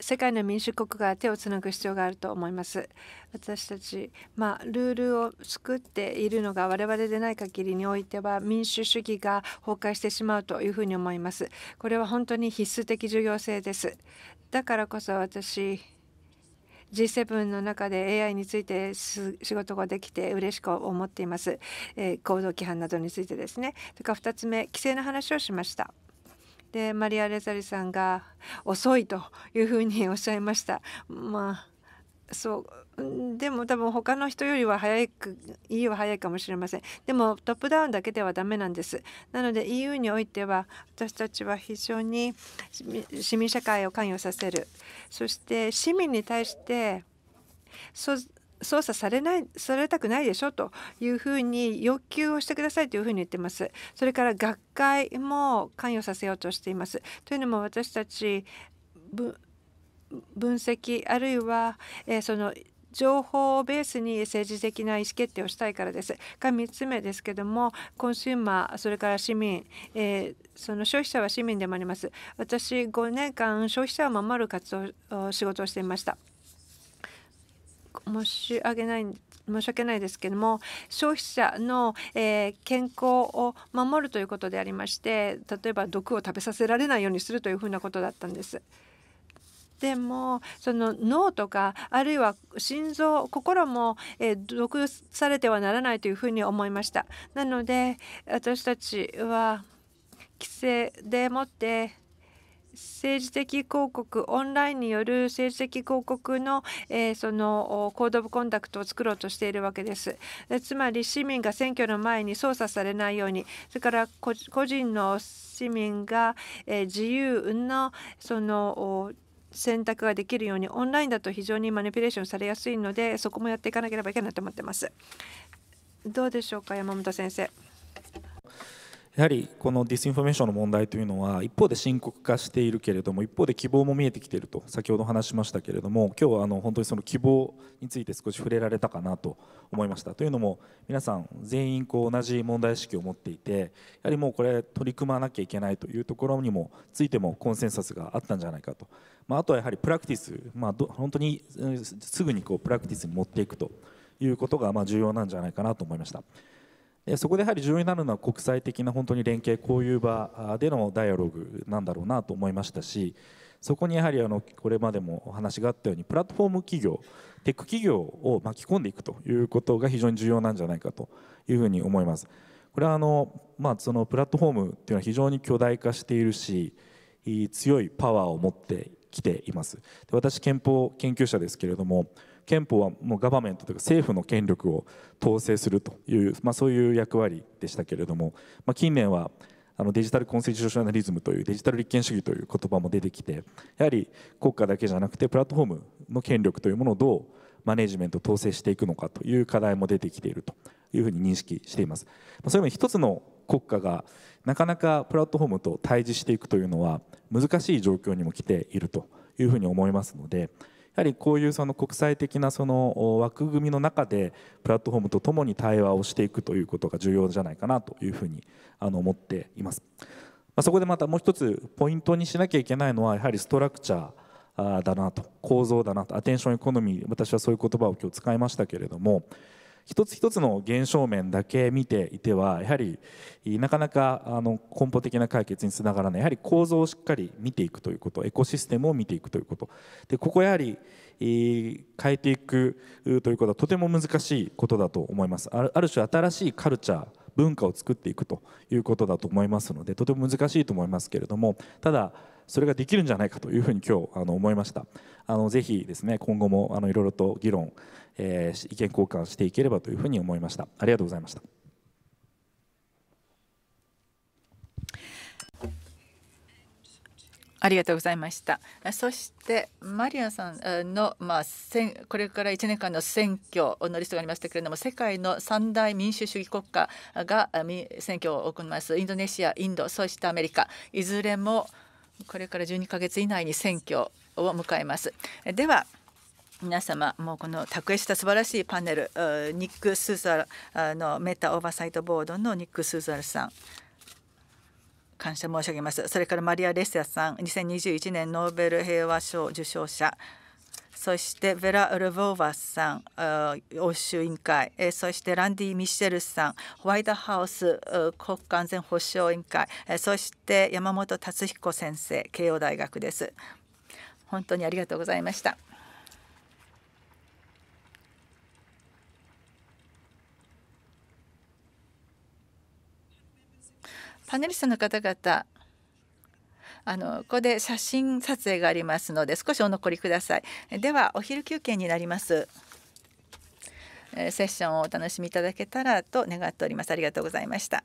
世界の民主国が手をつなぐ必要があると思います。私たち、まあ、ルールを作っているのが我々でない限りにおいては民主主義が崩壊してしまうというふうに思います。これは本当に必須的重要性です。だからこそ私 G7 の中で AI について仕事ができて嬉しく思っています、えー、行動規範などについてですね。とか2つ目規制の話をしました。でマリア・レザリさんが遅いというふうに おっしゃいました。まあそうでも多分他の人よりは早く EU は早いかもしれませんでもトップダウンだけではダメなんですなので EU においては私たちは非常に市民社会を関与させるそして市民に対して操作されないされたくないでしょというふうに要求をしてくださいというふうに言ってます。それから学会も関与させようとしています。というのも私たち分析あるいは、えー、その情報をベースに政治的な意思決定をしたいからです。が3つ目ですけどもコンシューマーそれから市民、えー、その消費者は市民でもあります。私5年間消費者を守る活動仕事をしていました。申し上げない申し訳ないですけども消費者の、えー、健康を守るということでありまして例えば毒を食べさせられないようにするというふうなことだったんです。でもその脳とかあるいは心臓心も、えー、毒されてはならないというふうに思いました。なので私たちは規制でもって政治的広告オンラインによる政治的広告の、えそのコード・オブ・コンダクトを作ろうとしているわけですつまり市民が選挙の前に操作されないようにそれから個人の市民が、え自由なその選択ができるようにオンラインだと非常にマニピュレーションされやすいのでそこもやっていかなければいけないと思ってますどうでしょうか山本先生やはりこのディスインフォメーションの問題というのは一方で深刻化しているけれども一方で希望も見えてきていると先ほど話しましたけれども今日はあの本当にその希望について少し触れられたかなと思いましたというのも皆さん全員こう同じ問題意識を持っていてやはりもうこれ取り組まなきゃいけないというところにもついてもコンセンサスがあったんじゃないかと、まあ、あとはやはりプラクティス、まあ、本当にすぐにこうプラクティスに持っていくということがま重要なんじゃないかなと思いました。そこでやはり重要になるのは国際的な本当に連携こういう場でのダイアログなんだろうなと思いましたしそこにやはりあのこれまでもお話があったようにプラットフォーム企業テック企業を巻き込んでいくということが非常に重要なんじゃないかというふうに思います。これはあの、まあ、そのプラットフォームっていうのは非常に巨大化しているし強いパワーを持ってきています。で私憲法研究者ですけれども憲法はもうガバメントというか政府の権力を統制するという、まあ、そういう役割でしたけれども、まあ、近年はあのデジタル・コンセテチューショナリズムというデジタル立憲主義という言葉も出てきてやはり国家だけじゃなくてプラットフォームの権力というものをどうマネジメント統制していくのかという課題も出てきているというふうに認識しています。そういう意味一つの国家がなかなかプラットフォームと対峙していくというのは難しい状況にも来ているというふうに思いますので、はりこういうその国際的なその枠組みの中でプラットフォームとともに対話をしていくということが重要じゃないかなというふうにあの思っています。まあ、そこでまたもう一つポイントにしなきゃいけないのはやはりストラクチャーだなと構造だなとアテンションエコノミー私はそういう言葉を今日使いましたけれども一つ一つの現象面だけ見ていてはやはりなかなかあの根本的な解決につながらないやはり構造をしっかり見ていくということエコシステムを見ていくということでここやはり変えていくということはとても難しいことだと思いますある種新しいカルチャー文化を作っていくということだと思いますのでとても難しいと思いますけれどもただそれができるんじゃないかというふうに今日あの思いましたあのぜひですね今後もあのいろいろと議論えー、意見交換していければというふうに思いましたありがとうございましたありがとうございました。そしてマリアさんの、まあ、これから1年間の選挙のリストがありましたけれども世界の三大民主主義国家が選挙を行いますインドネシアインドそしてアメリカいずれもこれから12か月以内に選挙を迎えます。では皆様もうこの卓越した素晴らしいパネルニック・スーザルのメタオーバーサイトボードのニック・スーザルさん感謝申し上げますそれからマリア・レスヤさん2021年ノーベル平和賞受賞者そしてヴェラ・ルボーバスさん欧州委員会そしてランディ・ミシェルさんホワイトハウス国家安全保障委員会そして山本達彦先生慶応大学です本当にありがとうございました。パネリストの方々あのここで写真撮影がありますので少しお残りくださいではお昼休憩になりますセッションをお楽しみいただけたらと願っておりますありがとうございました